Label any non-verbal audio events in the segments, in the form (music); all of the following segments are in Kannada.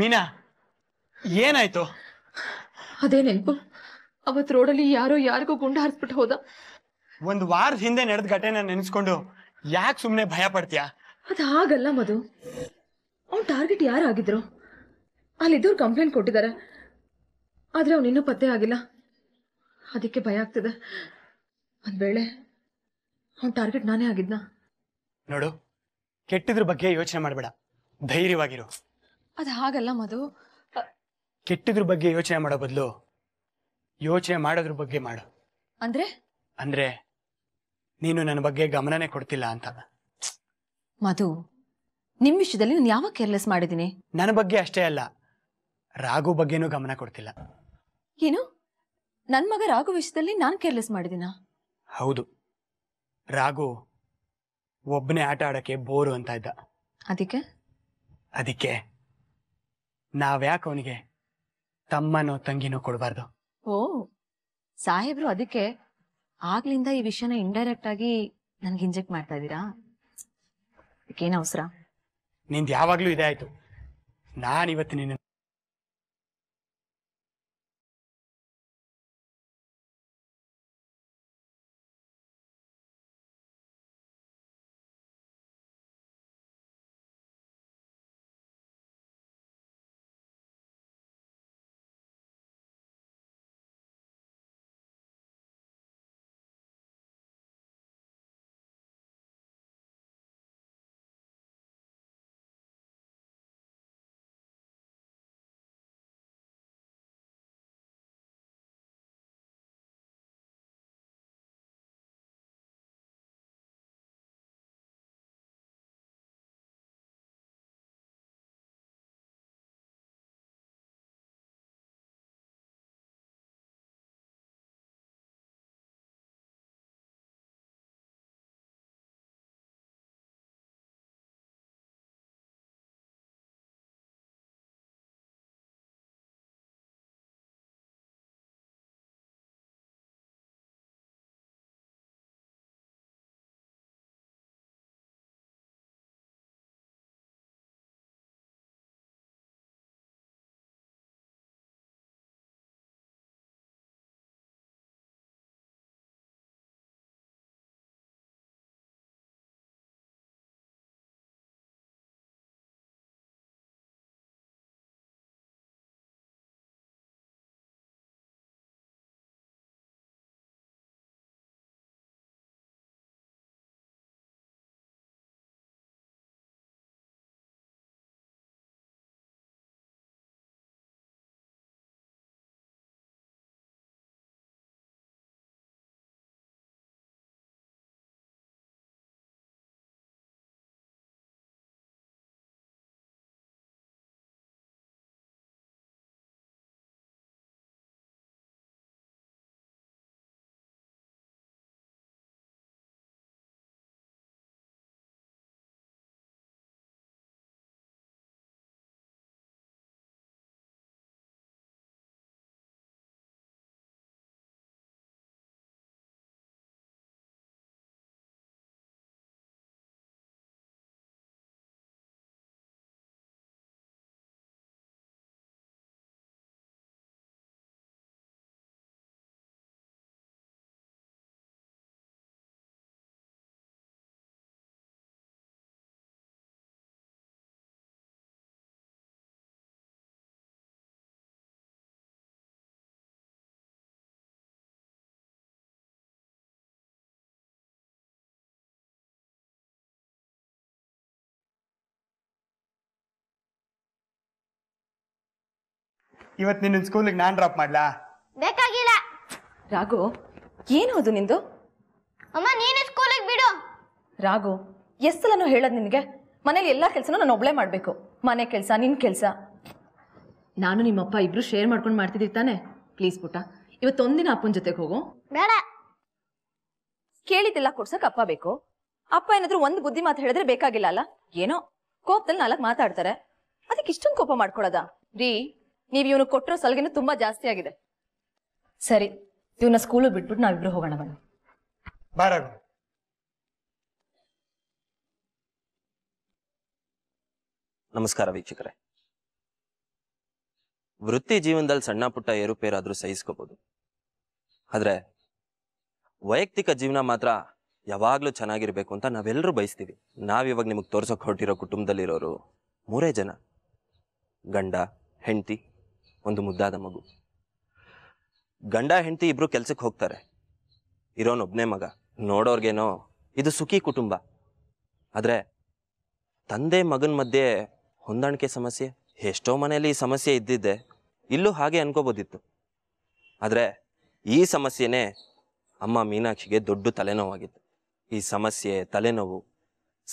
ಮೀನಾ ಏನಾಯ್ತು ಅದೇ ನೆನಪು ಅವತ್ ರೋಡಲ್ಲಿ ಯಾರೋ ಯಾರಿಗೂ ಗುಂಡ ಹಾರಿಸ್ಬಿಟ್ಟು ಹೋದ ಒಂದು ವಾರದ ಹಿಂದೆ ನಡೆದ ಘಟನೆ ನೆನೆಸ್ಕೊಂಡು ಯಾಕೆ ಸುಮ್ಮನೆ ಭಯ ಪಡ್ತೀಯಾ ಅದು ಹಾಗಲ್ಲ ಮಧು ಅವ್ನು ಟಾರ್ಗೆಟ್ ಅಲ್ಲಿ ಅಲ್ಲಿದ್ದವ್ರು ಕಂಪ್ಲೇಂಟ್ ಕೊಟ್ಟಿದ್ದಾರೆ ಆದ್ರೆ ಅವ್ನು ಇನ್ನೂ ಪತ್ತೆ ಆಗಿಲ್ಲ ಅದಕ್ಕೆ ಭಯ ಆಗ್ತದೆ ಒಂದ್ ವೇಳೆ ಅವ್ನು ಟಾರ್ಗೆಟ್ ನಾನೇ ಆಗಿದ್ನಾ ನೋಡು ಕೆಟ್ಟಿದ್ರ ಬಗ್ಗೆ ಯೋಚನೆ ಮಾಡಬೇಡ ಧೈರ್ಯವಾಗಿರು ಅದು ಹಾಗಲ್ಲ ಮಧು ಕೆಟ್ಟದ್ರ ಬಗ್ಗೆ ಯೋಚನೆ ಮಾಡೋ ಬದಲು ಯೋಚನೆ ಮಾಡೋದ್ರ ಬಗ್ಗೆ ಮಾಡು ಅಂದ್ರೆ ಅಂದ್ರೆ ನೀನು ನನ್ನ ಬಗ್ಗೆ ಗಮನನೇ ಕೊಡ್ತಿಲ್ಲ ಅಂತ ಮಧು ನಿಮ್ ವಿಷಯದಲ್ಲಿ ನಾನು ಯಾವ ಕೇರ್ಲೆಸ್ ಮಾಡಿದ್ದೀನಿ ನನ್ನ ಬಗ್ಗೆ ಅಷ್ಟೇ ಅಲ್ಲ ರಾಘು ಬಗ್ಗೆನೂ ಗಮನ ಕೊಡ್ತಿಲ್ಲ ಏನು ನನ್ನ ಮಗ ರಾಘು ವಿಷಯದಲ್ಲಿ ನಾನು ಕೇರ್ಲೆಸ್ ಮಾಡಿದ್ದೀನಾ ಹೌದು ರಾಘು ಒಬ್ಬನೇ ಆಟ ಆಡೋಕ್ಕೆ ಬೋರು ಅಂತ ಇದ್ದ ಅದಕ್ಕೆ ಅದಕ್ಕೆ ನಾವ್ಯಾಕೆ ಅವನಿಗೆ ತಮ್ಮನೋ ತಂಗಿನೋ ಕೊಡಬಾರ್ದು ಓ ಸಾಹೇಬ್ರು ಅದಕ್ಕೆ ಆಗ್ಲಿಂದ ಈ ವಿಷಯನ ಇಂಡೈರೆಕ್ಟ್ ಆಗಿ ನನ್ಗೆ ಇಂಜೆಕ್ಟ್ ಮಾಡ್ತಾ ಇದ್ದೀರಾ ಅದಕ್ಕೇನು ಅವಸರ ನಿಂದು ಯಾವಾಗ್ಲೂ ಇದೇ ಆಯ್ತು ನಾನ್ ಇವತ್ತು ನಿನ್ನ ಇವತ್ತು ನಿನ್ನ ಸ್ಕೂಲಿಗೆ ನಾನು ಡ್ರಾಪ್ ಮಾಡ್ಲಾ ಬೇಕಾಗಿಲ್ಲ ರಾಘು ಏನು ಅದು ನಿಂದು ಅಮ್ಮ ನೀನು ಸ್ಕೂಲಿಗೆ ಬಿಡು ರಾಘು ಎಷ್ಟು ಸಲನೂ ಹೇಳೋದು ನಿನಗೆ ಮನೇಲಿ ಎಲ್ಲ ಕೆಲಸನೂ ನಾನು ಒಬ್ಳೆ ಮಾಡಬೇಕು ಮನೆ ಕೆಲಸ ನಿನ್ನ ಕೆಲಸ ನಾನು ನಿಮ್ಮಪ್ಪ ಇಬ್ರು ಶೇರ್ ಮಾಡ್ಕೊಂಡು ಮಾಡ್ತಿದ್ದೀವಿ ತಾನೆ ಪ್ಲೀಸ್ ಪುಟ್ಟ ಇವತ್ತೊಂದಿನ ಅಪ್ಪನ ಜೊತೆಗೆ ಹೋಗು ಬೇಡ ಕೇಳಿದ್ದೆಲ್ಲ ಕೊಡ್ಸಕ್ ಅಪ್ಪ ಬೇಕು ಅಪ್ಪ ಏನಾದ್ರು ಒಂದು ಬುದ್ಧಿ ಮಾತು ಹೇಳಿದ್ರೆ ಬೇಕಾಗಿಲ್ಲ ಅಲ್ಲ ಏನೋ ಕೋಪದಲ್ಲಿ ನಾಲ್ಕು ಮಾತಾಡ್ತಾರೆ ಅದಕ್ಕೆ ಇಷ್ಟೊಂದು ಕೋಪ ಮಾಡ್ಕೊಳ್ಳೋದಾ ರೀ ನೀವ್ ಇವನು ಕೊಟ್ಟಿರೋ ಸಲಗಿನ ತುಂಬಾ ಜಾಸ್ತಿ ಆಗಿದೆ ಸರಿ ಇವನ ಸ್ಕೂಲು ಬಿಟ್ಬಿಟ್ಟು ನಾವಿಬ್ರು ಹೋಗೋಣ ಬನ್ನಿ ನಮಸ್ಕಾರ ವೀಕ್ಷಕರೇ ವೃತ್ತಿ ಜೀವನದಲ್ಲಿ ಸಣ್ಣ ಪುಟ್ಟ ಏರುಪೇರಾದ್ರೂ ಸಹಿಸ್ಕೋಬಹುದು ಆದ್ರೆ ವೈಯಕ್ತಿಕ ಜೀವನ ಮಾತ್ರ ಯಾವಾಗ್ಲೂ ಚೆನ್ನಾಗಿರ್ಬೇಕು ಅಂತ ನಾವೆಲ್ಲರೂ ಬಯಸ್ತೀವಿ ನಾವಿವಾಗ ನಿಮಗೆ ತೋರ್ಸಕ್ ಹೊರಟಿರೋ ಕುಟುಂಬದಲ್ಲಿರೋರು ಮೂರೇ ಜನ ಗಂಡ ಹೆಂಡತಿ ಒಂದು ಮುದ್ದಾದ ಮಗು ಗಂಡ ಹೆಂಡತಿ ಇಬ್ರು ಕೆಲ್ಸಕ್ಕೆ ಹೋಗ್ತಾರೆ ಇರೋನೊಬ್ನೇ ಮಗ ನೋಡೋರ್ಗೇನೋ ಇದು ಸುಖಿ ಕುಟುಂಬ ಆದರೆ ತಂದೆ ಮಗನ ಮಧ್ಯೆ ಹೊಂದಾಣಿಕೆ ಸಮಸ್ಯೆ ಎಷ್ಟೋ ಮನೆಯಲ್ಲಿ ಈ ಸಮಸ್ಯೆ ಇದ್ದಿದ್ದೆ ಇಲ್ಲೂ ಹಾಗೆ ಅನ್ಕೋಬೋದಿತ್ತು ಆದರೆ ಈ ಸಮಸ್ಯೆನೇ ಅಮ್ಮ ಮೀನಾಕ್ಷಿಗೆ ದೊಡ್ಡ ತಲೆನೋವಾಗಿತ್ತು ಈ ಸಮಸ್ಯೆ ತಲೆನೋವು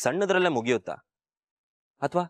ಸಣ್ಣದ್ರಲ್ಲೇ ಮುಗಿಯುತ್ತಾ ಅಥವಾ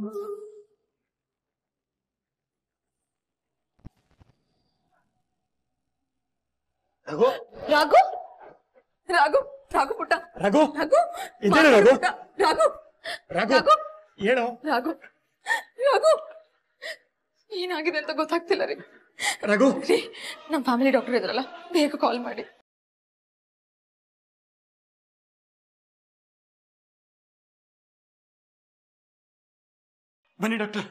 రఘు రఘు రఘు రఘు పుట్ట రఘు రఘు ఇదే రఘు రఘు రఘು ಏನು ರಘು ಏನಾಗಿದೆ ಅಂತ ಗೊತ್ತಾಗ್ತಿಲ್ಲ ರೀ ರಘು ನಮ್ ಫ್ಯಾಮಿಲಿ ಡಾಕ್ಟರ್ ಇದ್ರಲ್ಲ ಬೇಗ ಕಾಲ್ ಮಾಡಿ ಬನ್ನಿ ಡಾಕ್ಟರ್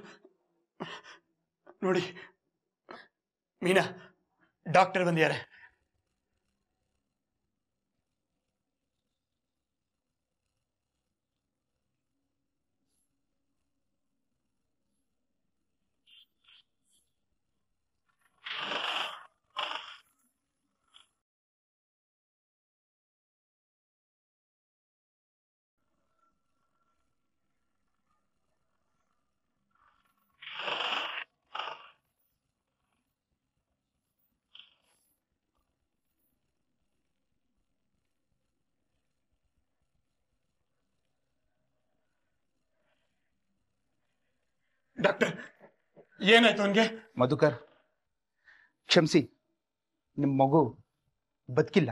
ನೋಡಿ ಮೀನಾ ಡಾಕ್ಟರ್ ಬಂದಿದ್ದಾರೆ ಡಾಕ್ಟರ್ ಏನಾಯ್ತು ಅವ್ನಿಗೆ ಮಧುಕರ್ ಕ್ಷಮಿಸಿ ನಿಮ್ಮ ಮಗು ಬದುಕಿಲ್ಲ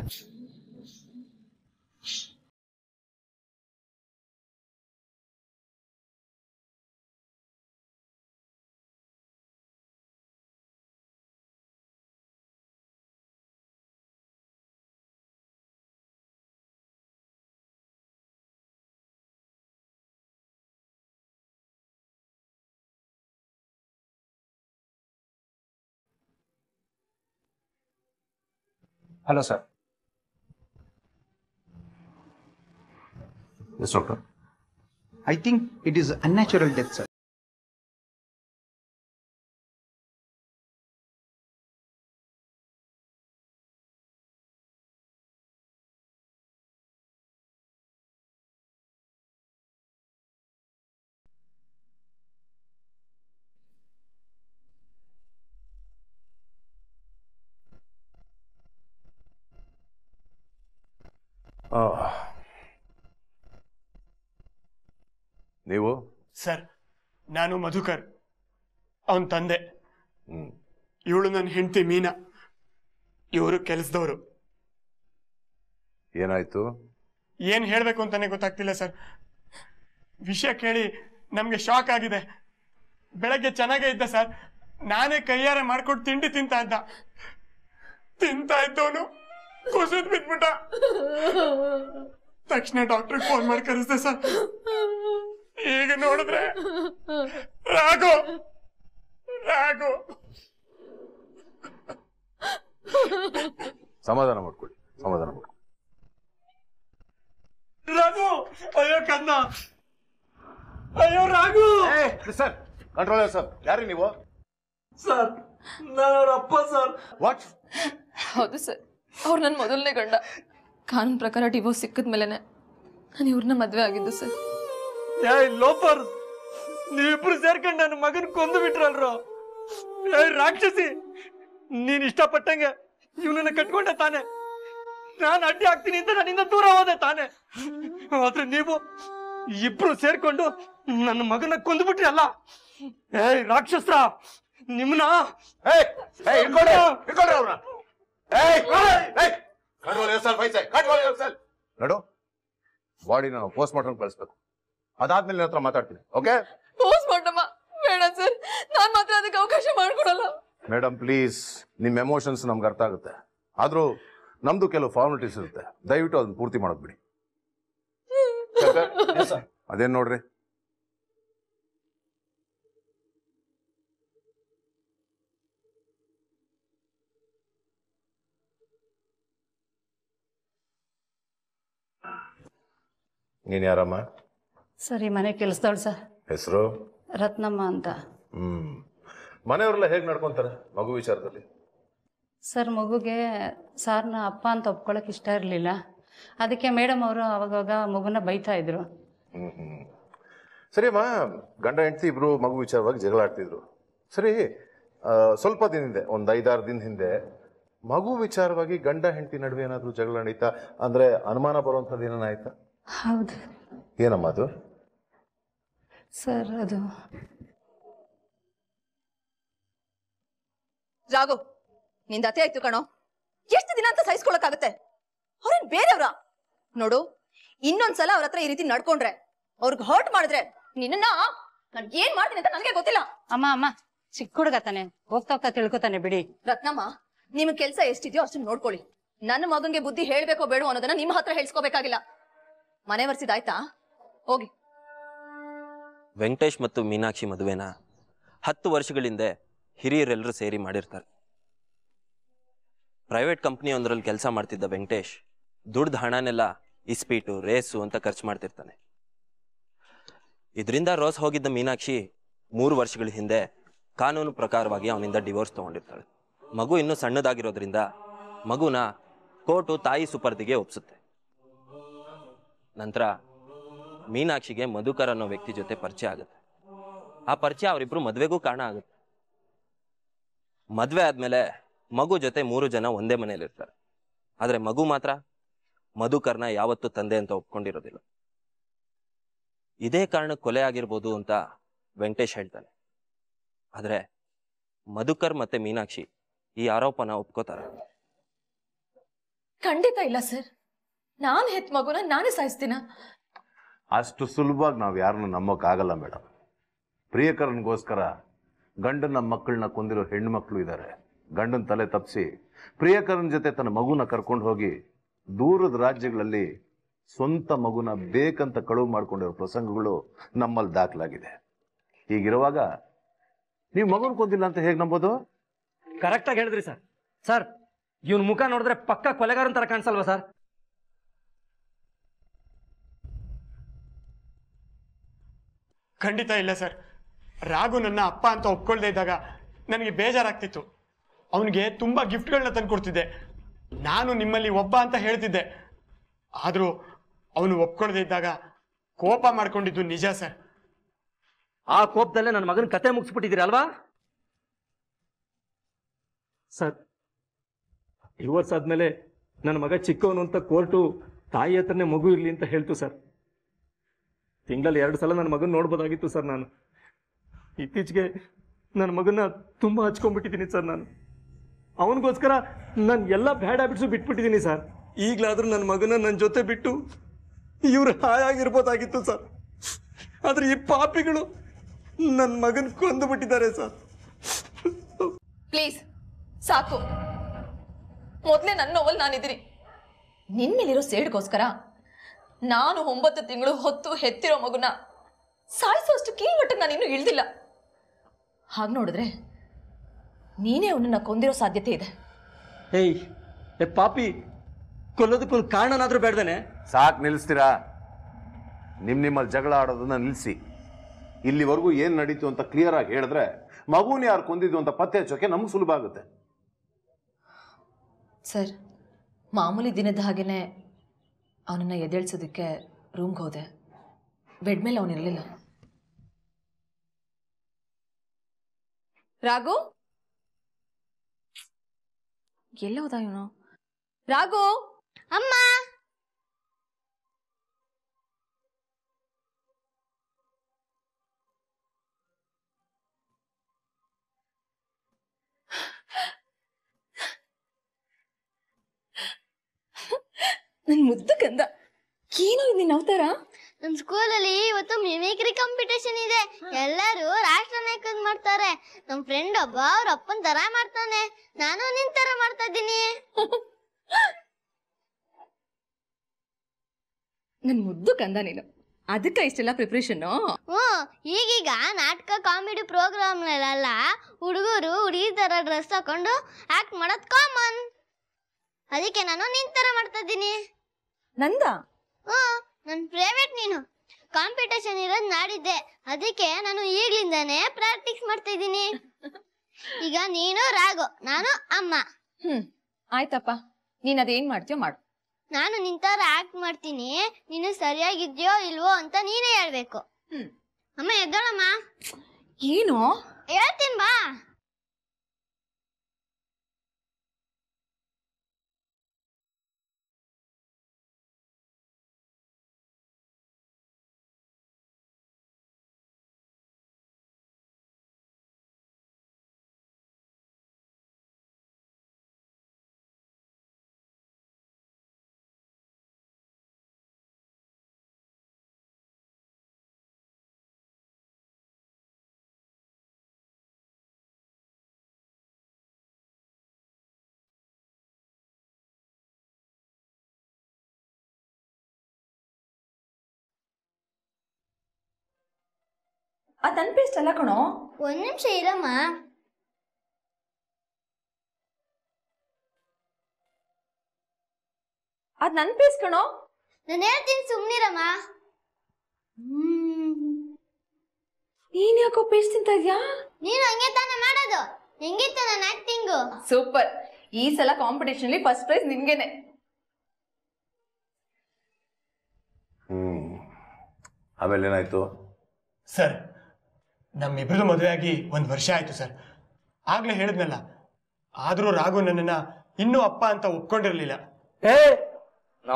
Hello, sir. Yes, doctor. I think it is unnatural death, sir. ನಾನು ಮಧುಕರ್ ಅವನ ತಂದೆ ಇವಳು ನನ್ನ ಹೆಂಡತಿ ಮೀನಾ ಇವರು ಕೆಲಸದವರು ಏನಾಯ್ತು ಏನ್ ಹೇಳ್ಬೇಕು ಅಂತಾನೆ ಗೊತ್ತಾಗ್ತಿಲ್ಲ ಸರ್ ವಿಷಯ ಕೇಳಿ ನಮ್ಗೆ ಶಾಕ್ ಆಗಿದೆ ಬೆಳಗ್ಗೆ ಚೆನ್ನಾಗೇ ಇದ್ದ ಸರ್ ನಾನೇ ಕೈಯಾರೆ ಮಾಡ್ಕೊಟ್ಟು ತಿಂಡಿ ತಿಂತ ಇದ್ದ ತಿಂತ ಇದ್ದವನು ಕುಸಿದ್ ಬಿಟ್ಬಿಟ್ಟ ತಕ್ಷಣ ಡಾಕ್ಟರ್ ಫೋನ್ ಮಾಡಿ ಕರೆಸ್ದೆ ಸರ್ ಈಗ ನೋಡಿದ್ರೆ (laughs) ರಾಘು ರಾಘು ಸಮಾಧಾನ ಮಾಡ್ಕೊಳ್ಳಿ ಸಮಾಧಾನ ಮಾಡ್ಕೊಳ್ಳಿ ರಾಘು ಅಯ್ಯೋ ಕನ್ನ ಅಯ್ಯೋ ರಾಘು ಸರ್ ಕಂಟ್ರೋಲ್ ಸರ್ ಯಾರು ನೀವು ಸರ್ ನಾನು ಅಪ್ಪ ಸರ್ ವಾಟ್ ಹೌದು ಸರ್ ಅವ್ರು ನನ್ನ ಮೊದಲನೇ ಗಂಡ ಕಾನೂನು ಪ್ರಕಾರ ಡಿವೋರ್ಸ್ ಸಿಕ್ಕಿದ ನಾನು ಇವ್ರನ್ನ ಮದುವೆ ಆಗಿದ್ದು ಸರ್ ಏಯ್ ಲೋಫರ್ ನೀವಿಬ್ರು ಸೇರ್ಕೊಂಡು ನನ್ನ ಮಗನ್ ಕೊಂದು ಬಿಟ್ರಲ್ರು ರಾಕ್ಷಸಿ ನೀನ್ ಇಷ್ಟಪಟ್ಟಂಗೆ ಇವನನ್ನ ಕಟ್ಕೊಂಡೆ ತಾನೆ ನಾನು ಅಡ್ಡಿ ಹಾಕ್ತೀನಿ ಅಂತ ನನ್ನಿಂದ ದೂರ ಹೋದೆ ತಾನೆ ಆದ್ರೆ ನೀವು ಇಬ್ರು ಸೇರ್ಕೊಂಡು ನನ್ನ ಮಗನ ಕೊಂದು ಬಿಟ್ರಿ ಅಲ್ಲ ಏ ರಾಕ್ಷಸ್ರ ನಿಮ್ನ ನಡು ಬಾಡಿನ ಪೋಸ್ಟ್ ಮಾರ್ಟಮ್ ಕಳಿಸ್ಬೇಕು ಅದಾದ್ಮೇಲೆ ಹತ್ರ ಮಾತಾಡ್ತೀನಿ ಓಕೆ ಪೋಸ್ ಮಾಡಮ್ಮ ಸರ್ ನಾನು ಮಾತ್ರ ಅದಕ್ಕೆ ಅವಕಾಶ ಮಾಡಿಕೊಡಲ್ಲ ಮೇಡಮ್ ಪ್ಲೀಸ್ ನಿಮ್ಮ ಎಮೋಷನ್ಸ್ ನಮ್ಗೆ ಅರ್ಥ ಆಗುತ್ತೆ ಆದರೂ ನಮ್ದು ಕೆಲವು ಫಾರ್ಮಾಲಿಟೀಸ್ ಇರುತ್ತೆ ದಯವಿಟ್ಟು ಅದನ್ನ ಪೂರ್ತಿ ಮಾಡೋದು ಬಿಡಿ ಅದೇನು ನೋಡ್ರಿ ನೀನು ಯಾರಮ್ಮ ಸರಿ ಮನೆ ಕೆಲಸದವಳು ಸರ್ ಹೆಸರು ರತ್ನಮ್ಮ ಅಂತ ಹ್ಮ್ ಮನೆಯವರೆಲ್ಲ ಹೇಗೆ ನಡ್ಕೊಂತಾರೆ ಮಗು ವಿಚಾರದಲ್ಲಿ ಸರ್ ಮಗುಗೆ ಸಾರ್ನ ಅಪ್ಪ ಅಂತ ಒಪ್ಕೊಳ್ಳೋಕೆ ಇಷ್ಟ ಇರಲಿಲ್ಲ ಅದಕ್ಕೆ ಮೇಡಮ್ ಅವರು ಅವಾಗವಾಗ ಮಗುನ ಬೈತಾ ಇದ್ರು ಸರಿ ಅಮ್ಮ ಗಂಡ ಹೆಂಡತಿ ಇಬ್ರು ಮಗು ವಿಚಾರವಾಗಿ ಜಗಳ ಆಡ್ತಿದ್ರು ಸರಿ ಸ್ವಲ್ಪ ದಿನ ಹಿಂದೆ ಒಂದು ಐದಾರು ದಿನ ಹಿಂದೆ ಮಗು ವಿಚಾರವಾಗಿ ಗಂಡ ಹೆಂಡತಿ ನಡುವೆ ಏನಾದರೂ ಜಗಳ ನಡೀತಾ ಅಂದ್ರೆ ಅನುಮಾನ ಬರುವಂತದ್ದು ಏನಾಯ್ತಾ ಹೌದು ಏನಮ್ಮ ಅದು ಸರ್ ಅದು ರಾಘು ನಿಂದ ಅತಿ ಆಯ್ತು ಕಣೋ ಎಷ್ಟು ದಿನ ಅಂತ ಸಹಿಸ್ಕೊಳಕ್ಕಾಗತ್ತೆ ಅವ್ರೇನ್ ಬೇರೆಯವ್ರ ನೋಡು ಇನ್ನೊಂದ್ಸಲ ಅವ್ರ ಹತ್ರ ಈ ರೀತಿ ನಡ್ಕೊಂಡ್ರೆ ಅವ್ರಿಗೆ ಹರ್ಟ್ ಮಾಡಿದ್ರೆ ನಿನ್ನ ನನ್ಗೇನ್ ಏನ್ ಮಾಡ್ತೀನಿ ಅಂತ ನನಗೆ ಗೊತ್ತಿಲ್ಲ ಅಮ್ಮ ಅಮ್ಮ ಚಿಕ್ಕ ಹುಡುಗ ತಾನೆ ಹೋಗ್ತಾ ಹೋಗ್ತಾ ತಿಳ್ಕೊತಾನೆ ಬಿಡಿ ರತ್ನಮ್ಮ ನಿಮ್ ಕೆಲ್ಸ ಎಷ್ಟಿದ್ಯೋ ಅಷ್ಟು ನೋಡ್ಕೊಳ್ಳಿ ನನ್ನ ಮಗನ್ಗೆ ಬುದ್ಧಿ ಹೇಳ್ಬೇಕೋ ಬೇಡೋ ಅನ್ನೋದನ್ನ ನಿಮ್ಮ ಹತ್ರ ಹೇಳ್ಸ್ಕೋಬೇಕಾಗಿಲ್ಲ ಮನೆ ಹೋಗಿ ವೆಂಕಟೇಶ್ ಮತ್ತು ಮೀನಾಕ್ಷಿ ಮದುವೆನ ಹತ್ತು ಹಿಂದೆ ಹಿರಿಯರೆಲ್ಲರೂ ಸೇರಿ ಮಾಡಿರ್ತಾರೆ ಪ್ರೈವೇಟ್ ಕಂಪ್ನಿಯೊಂದರಲ್ಲಿ ಕೆಲಸ ಮಾಡ್ತಿದ್ದ ವೆಂಕಟೇಶ್ ದುಡ್ಡು ಹಣನೆಲ್ಲ ಇಸ್ಪೀಟು ರೇಸು ಅಂತ ಖರ್ಚು ಮಾಡ್ತಿರ್ತಾನೆ ಇದರಿಂದ ರೋಸ್ ಹೋಗಿದ್ದ ಮೀನಾಕ್ಷಿ ಮೂರು ವರ್ಷಗಳ ಹಿಂದೆ ಕಾನೂನು ಪ್ರಕಾರವಾಗಿ ಅವನಿಂದ ಡಿವೋರ್ಸ್ ತೊಗೊಂಡಿರ್ತಾಳೆ ಮಗು ಇನ್ನೂ ಸಣ್ಣದಾಗಿರೋದ್ರಿಂದ ಮಗುನ ಕೋರ್ಟು ತಾಯಿ ಸುಪರ್ದಿಗೆ ಒಪ್ಸುತ್ತೆ ನಂತರ ಮೀನಾಕ್ಷಿಗೆ ಮಧುಕರ್ ಅನ್ನೋ ವ್ಯಕ್ತಿ ಜೊತೆ ಪರಿಚಯ ಆಗುತ್ತೆ ಆ ಪರಿಚಯ ಅವರಿಬ್ರು ಮದ್ವೆಗೂ ಕಾರಣ ಆಗುತ್ತೆ ಮದ್ವೆ ಆದ್ಮೇಲೆ ಮಗು ಜೊತೆ ಮೂರು ಜನ ಒಂದೇ ಮನೆಯಲ್ಲಿ ಇರ್ತಾರೆ ಆದ್ರೆ ಮಗು ಮಾತ್ರ ಮಧುಕರ್ನ ಯಾವತ್ತೂ ತಂದೆ ಅಂತ ಒಪ್ಕೊಂಡಿರೋದಿಲ್ಲ ಇದೇ ಕಾರಣ ಕೊಲೆ ಆಗಿರ್ಬೋದು ಅಂತ ವೆಂಕಟೇಶ್ ಹೇಳ್ತಾನೆ ಆದ್ರೆ ಮಧುಕರ್ ಮತ್ತೆ ಮೀನಾಕ್ಷಿ ಈ ಆರೋಪನ ಒಪ್ಕೋತಾರ ಖಂಡಿತ ಇಲ್ಲ ಸರ್ ನಾನ್ ಹೆತ್ ಮಗುನ ನಾನೇ ಸಾಯಿಸ್ತೀನ ಅಷ್ಟು ಸುಲಭವಾಗಿ ನಾವು ಯಾರನ್ನು ನಂಬೋಕ್ಕಾಗಲ್ಲ ಮೇಡಮ್ ಪ್ರಿಯಕರನಿಗೋಸ್ಕರ ಗಂಡನ ಮಕ್ಕಳನ್ನ ಕೊಂದಿರೋ ಮಕ್ಕಳು ಇದ್ದಾರೆ ಗಂಡನ ತಲೆ ತಪ್ಪಿಸಿ ಪ್ರಿಯಕರನ ಜೊತೆ ತನ್ನ ಮಗುನ ಕರ್ಕೊಂಡು ಹೋಗಿ ದೂರದ ರಾಜ್ಯಗಳಲ್ಲಿ ಸ್ವಂತ ಮಗುನ ಬೇಕಂತ ಕಳುವು ಮಾಡ್ಕೊಂಡಿರೋ ಪ್ರಸಂಗಗಳು ನಮ್ಮಲ್ಲಿ ದಾಖಲಾಗಿದೆ ಹೀಗಿರುವಾಗ ನೀವು ಮಗುನ ಕೊಂದಿಲ್ಲ ಅಂತ ಹೇಗೆ ನಂಬೋದು ಕರೆಕ್ಟಾಗಿ ಹೇಳಿದ್ರಿ ಸರ್ ಸರ್ ಇವನ್ ಮುಖ ನೋಡಿದ್ರೆ ಪಕ್ಕ ಕೊಲೆಗಾರನ ತರ ಕಾಣಿಸಲ್ವಾ ಸರ್ ಖಂಡಿತ ಇಲ್ಲ ಸರ್ ರಾಘು ನನ್ನ ಅಪ್ಪ ಅಂತ ಒಪ್ಕೊಳ್ದೇ ಇದ್ದಾಗ ನನಗೆ ಬೇಜಾರಾಗ್ತಿತ್ತು ಅವನಿಗೆ ತುಂಬ ಗಿಫ್ಟ್ಗಳನ್ನ ತಂದು ಕೊಡ್ತಿದ್ದೆ ನಾನು ನಿಮ್ಮಲ್ಲಿ ಒಬ್ಬ ಅಂತ ಹೇಳ್ತಿದ್ದೆ ಆದರೂ ಅವನು ಒಪ್ಕೊಳ್ದೇ ಇದ್ದಾಗ ಕೋಪ ಮಾಡ್ಕೊಂಡಿದ್ದು ನಿಜ ಸರ್ ಆ ಕೋಪದಲ್ಲೇ ನನ್ನ ಮಗನ ಕತೆ ಮುಗಿಸ್ಬಿಟ್ಟಿದ್ದೀರ ಅಲ್ವಾ ಸರ್ ಡಿವೋರ್ಸ್ ಆದಮೇಲೆ ನನ್ನ ಮಗ ಚಿಕ್ಕವನು ಅಂತ ಕೋರ್ಟು ತಾಯಿ ಹತ್ರನೇ ಮಗು ಇರಲಿ ಅಂತ ಹೇಳ್ತು ಸರ್ ತಿಂಗಳಲ್ಲಿ ಎರಡು ಸಲ ನನ್ನ ಮಗನ ನೋಡ್ಬೋದಾಗಿತ್ತು ಸರ್ ನಾನು ಇತ್ತೀಚೆಗೆ ನನ್ನ ಮಗನ ತುಂಬ ಹಚ್ಕೊಂಡ್ಬಿಟ್ಟಿದ್ದೀನಿ ಸರ್ ನಾನು ಅವನಿಗೋಸ್ಕರ ನಾನು ಎಲ್ಲ ಬ್ಯಾಡ್ ಹ್ಯಾಬಿಟ್ಸು ಬಿಟ್ಬಿಟ್ಟಿದ್ದೀನಿ ಸರ್ ಈಗಲಾದರೂ ನನ್ನ ಮಗನ ನನ್ನ ಜೊತೆ ಬಿಟ್ಟು ಇವರು ಹಾಯಾಗಿರ್ಬೋದಾಗಿತ್ತು ಸರ್ ಆದರೆ ಈ ಪಾಪಿಗಳು ನನ್ನ ಮಗನ ಕೊಂದು ಬಿಟ್ಟಿದ್ದಾರೆ ಸರ್ ಪ್ಲೀಸ್ ಸಾಕು ಮೊದಲೇ ನನ್ನ ನೋವಲ್ಲಿ ನಾನಿದ್ದೀನಿ ನಿನ್ ಮೇಲಿರೋ ಸೇಡ್ಗೋಸ್ಕರ ನಾನು ಒಂಬತ್ತು ತಿಂಗಳು ಹೊತ್ತು ಹೆತ್ತಿರೋ ಮಗುನ ಸಾಯಿಸೋಷ್ಟು ಕೀಳ್ಮಟ್ಟಕ್ಕೆ ನಾನು ಇನ್ನೂ ಇಳ್ದಿಲ್ಲ ಹಾಗೆ ನೋಡಿದ್ರೆ ನೀನೇ ಅವನನ್ನ ಕೊಂದಿರೋ ಸಾಧ್ಯತೆ ಇದೆ ಏಯ್ ಏ ಪಾಪಿ ಕೊಲ್ಲೋದಕ್ಕೊಂದು ಕಾರಣನಾದರೂ ಬೇಡ್ದೇನೆ ಸಾಕು ನಿಲ್ಲಿಸ್ತೀರಾ ನಿಮ್ಮ ನಿಮ್ಮಲ್ಲಿ ಜಗಳ ಆಡೋದನ್ನ ನಿಲ್ಲಿಸಿ ಇಲ್ಲಿವರೆಗೂ ಏನು ನಡೀತು ಅಂತ ಕ್ಲಿಯರ್ ಆಗಿ ಹೇಳಿದ್ರೆ ಮಗುನ ಯಾರು ಕೊಂದಿದ್ದು ಅಂತ ಪತ್ತೆ ಹಚ್ಚೋಕೆ ನಮ್ಗೆ ಸುಲಭ ಆಗುತ್ತೆ ಸರ್ ಮಾಮೂಲಿ ದಿನದ ಹಾಗೆಯೇ ಅವನನ್ನು ಎದ್ದೇಳಿಸೋದಕ್ಕೆ ರೂಮ್ಗೆ ಹೋದೆ ಬೆಡ್ ಮೇಲೆ ಅವನಿರಲಿಲ್ಲ ರಾಘು ಎಲ್ಲ ಹೋದ ಇವನು ರಾಘು ಅಮ್ಮ ನನ್ ಮುದ್ದು ಕಂದ ಏನು ನಿನ್ನ ಅವತಾರ ನಮ್ ಸ್ಕೂಲಲ್ಲಿ ಇವತ್ತು ಮಿಮಿಕ್ರಿ ಕಾಂಪಿಟೇಷನ್ ಇದೆ ಎಲ್ಲರೂ ರಾಷ್ಟ್ರ ಮಾಡ್ತಾರೆ ನಮ್ ಫ್ರೆಂಡ್ ಒಬ್ಬ ಅವ್ರ ಅಪ್ಪನ್ ತರ ಮಾಡ್ತಾನೆ ನಾನು ನಿನ್ ತರ ಮಾಡ್ತಾ ಇದ್ದೀನಿ ನನ್ ಮುದ್ದು ಕಂದ ನೀನು ಅದಕ್ಕೆ ಇಷ್ಟೆಲ್ಲ ಪ್ರಿಪರೇಷನ್ ಹ್ಮ್ ಈಗೀಗ ನಾಟಕ ಕಾಮಿಡಿ ಪ್ರೋಗ್ರಾಮ್ ಹುಡುಗರು ಹುಡುಗಿ ತರ ಡ್ರೆಸ್ ಹಾಕೊಂಡು ಆಕ್ಟ್ ಮಾಡೋದ್ ಕಾಮನ್ ಅದಕ್ಕೆ ನಾನು ನಿನ್ ತರ ಮಾಡ್ತಾ ಇದ್ದೀನಿ ನಂದ ಹಾ ನನ್ ಪ್ರೈವೇಟ್ ನೀನು ಕಾಂಪಿಟೇಷನ್ ಇರೋದ್ ನಾಡಿದ್ದೆ ಅದಕ್ಕೆ ನಾನು ಈಗ್ಲಿಂದಾನೇ ಪ್ರಾಕ್ಟೀಸ್ ಮಾಡ್ತಾ ಇದ್ದೀನಿ ಈಗ ನೀನು ರಾಗು ನಾನು ಅಮ್ಮ ಹ್ಮ್ ಆಯ್ತಪ್ಪ ನೀನ್ ಅದೇನ್ ಮಾಡ್ತೀಯೋ ಮಾಡು ನಾನು ನಿಂತರ ಆಕ್ಟ್ ಮಾಡ್ತೀನಿ ನೀನು ಸರಿಯಾಗಿದ್ಯೋ ಇಲ್ವೋ ಅಂತ ನೀನೇ ಹೇಳ್ಬೇಕು ಅಮ್ಮ ಎದ್ದೋಳಮ್ಮ ಏನು ಹೇಳ್ತೀನಿ ಬಾ ಆ ನನ್ನ ಪೇಸ್ಟ್ ಅಲ್ಲ ಕಣೋ ಒಂದ್ ನಿಮಿಷ ಇರಮ್ಮ ಅದ್ ನನ್ನ ಪೇಸ್ಟ್ ಕಣೋ ನಾನು ಹೇಳ್ತೀನಿ ಸುಮ್ನಿರಮ್ಮ ನೀನ್ ಯಾಕೋ ಪೇಸ್ಟ್ ತಿಂತ ನೀನು ಹಂಗೆ ತಾನೇ ಮಾಡೋದು ಹೆಂಗಿತ್ತು ನನ್ನ ಆಕ್ಟಿಂಗು ಸೂಪರ್ ಈ ಸಲ ಕಾಂಪಿಟೇಷನ್ ಅಲ್ಲಿ ಫಸ್ಟ್ ಪ್ರೈಸ್ ನಿನ್ಗೆನೆ ಆಮೇಲೆ ಏನಾಯ್ತು ಸರ್ ನಮ್ಮಿಬ್ಬರು ಮದುವೆಯಾಗಿ ಒಂದು ವರ್ಷ ಆಯಿತು ಸರ್ ಆಗಲೇ ಹೇಳಿದ್ನಲ್ಲ ಆದರೂ ರಾಘು ನನ್ನನ್ನು ಇನ್ನೂ ಅಪ್ಪ ಅಂತ ಒಪ್ಕೊಂಡಿರಲಿಲ್ಲ ಏ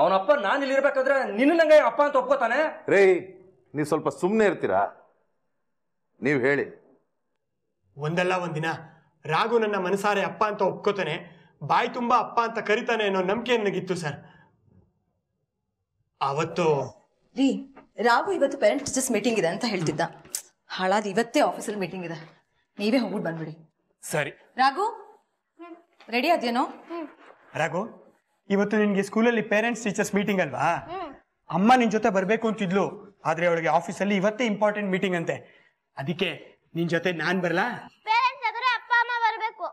ಅವನಪ್ಪ ನಾನು ಇಲ್ಲಿರ್ಬೇಕಾದ್ರೆ ನಿನ್ನ ನಂಗೆ ಅಪ್ಪ ಅಂತ ಒಪ್ಕೋತಾನೆ ರೇ ನೀವು ಸ್ವಲ್ಪ ಸುಮ್ಮನೆ ಇರ್ತೀರಾ ನೀವು ಹೇಳಿ ಒಂದಲ್ಲ ಒಂದಿನ ರಾಘು ನನ್ನ ಮನಸಾರೆ ಅಪ್ಪ ಅಂತ ಒಪ್ಕೋತಾನೆ ಬಾಯಿ ತುಂಬ ಅಪ್ಪ ಅಂತ ಕರಿತಾನೆ ಅನ್ನೋ ನಂಬಿಕೆ ನನಗಿತ್ತು ಸರ್ ಅವತ್ತು ರೀ ರಾಘು ಇವತ್ತು ಪೇರೆಂಟ್ ಟೀಚರ್ಸ್ ಮೀಟಿಂಗ್ ಇದೆ ಅಂತ ಹೇಳ್ತಿದ್ದ ಹಾಳಾದ ಇವತ್ತೇ ಆಫೀಸಲ್ಲಿ ಮೀಟಿಂಗ್ ಇದೆ ನೀವೇ ಹೋಗ್ಬಿಟ್ಟು ಬಂದ್ಬಿಡಿ ಸರಿ ರಾಘು ರೆಡಿ ಆದ್ಯೇನೋ ರಾಘು ಇವತ್ತು ನಿನ್ಗೆ ಸ್ಕೂಲಲ್ಲಿ ಪೇರೆಂಟ್ಸ್ ಟೀಚರ್ಸ್ ಮೀಟಿಂಗ್ ಅಲ್ವಾ ಅಮ್ಮ ನಿನ್ ಜೊತೆ ಬರಬೇಕು ಅಂತಿದ್ಲು ಆದ್ರೆ ಅವಳಿಗೆ ಆಫೀಸಲ್ಲಿ ಇವತ್ತೇ ಇಂಪಾರ್ಟೆಂಟ್ ಮೀಟಿಂಗ್ ಅಂತೆ ಅದಕ್ಕೆ ನಿನ್ ಜೊತೆ ನಾನ್ ಬರಲಾ ಅಪ್ಪ ಬರಬೇಕು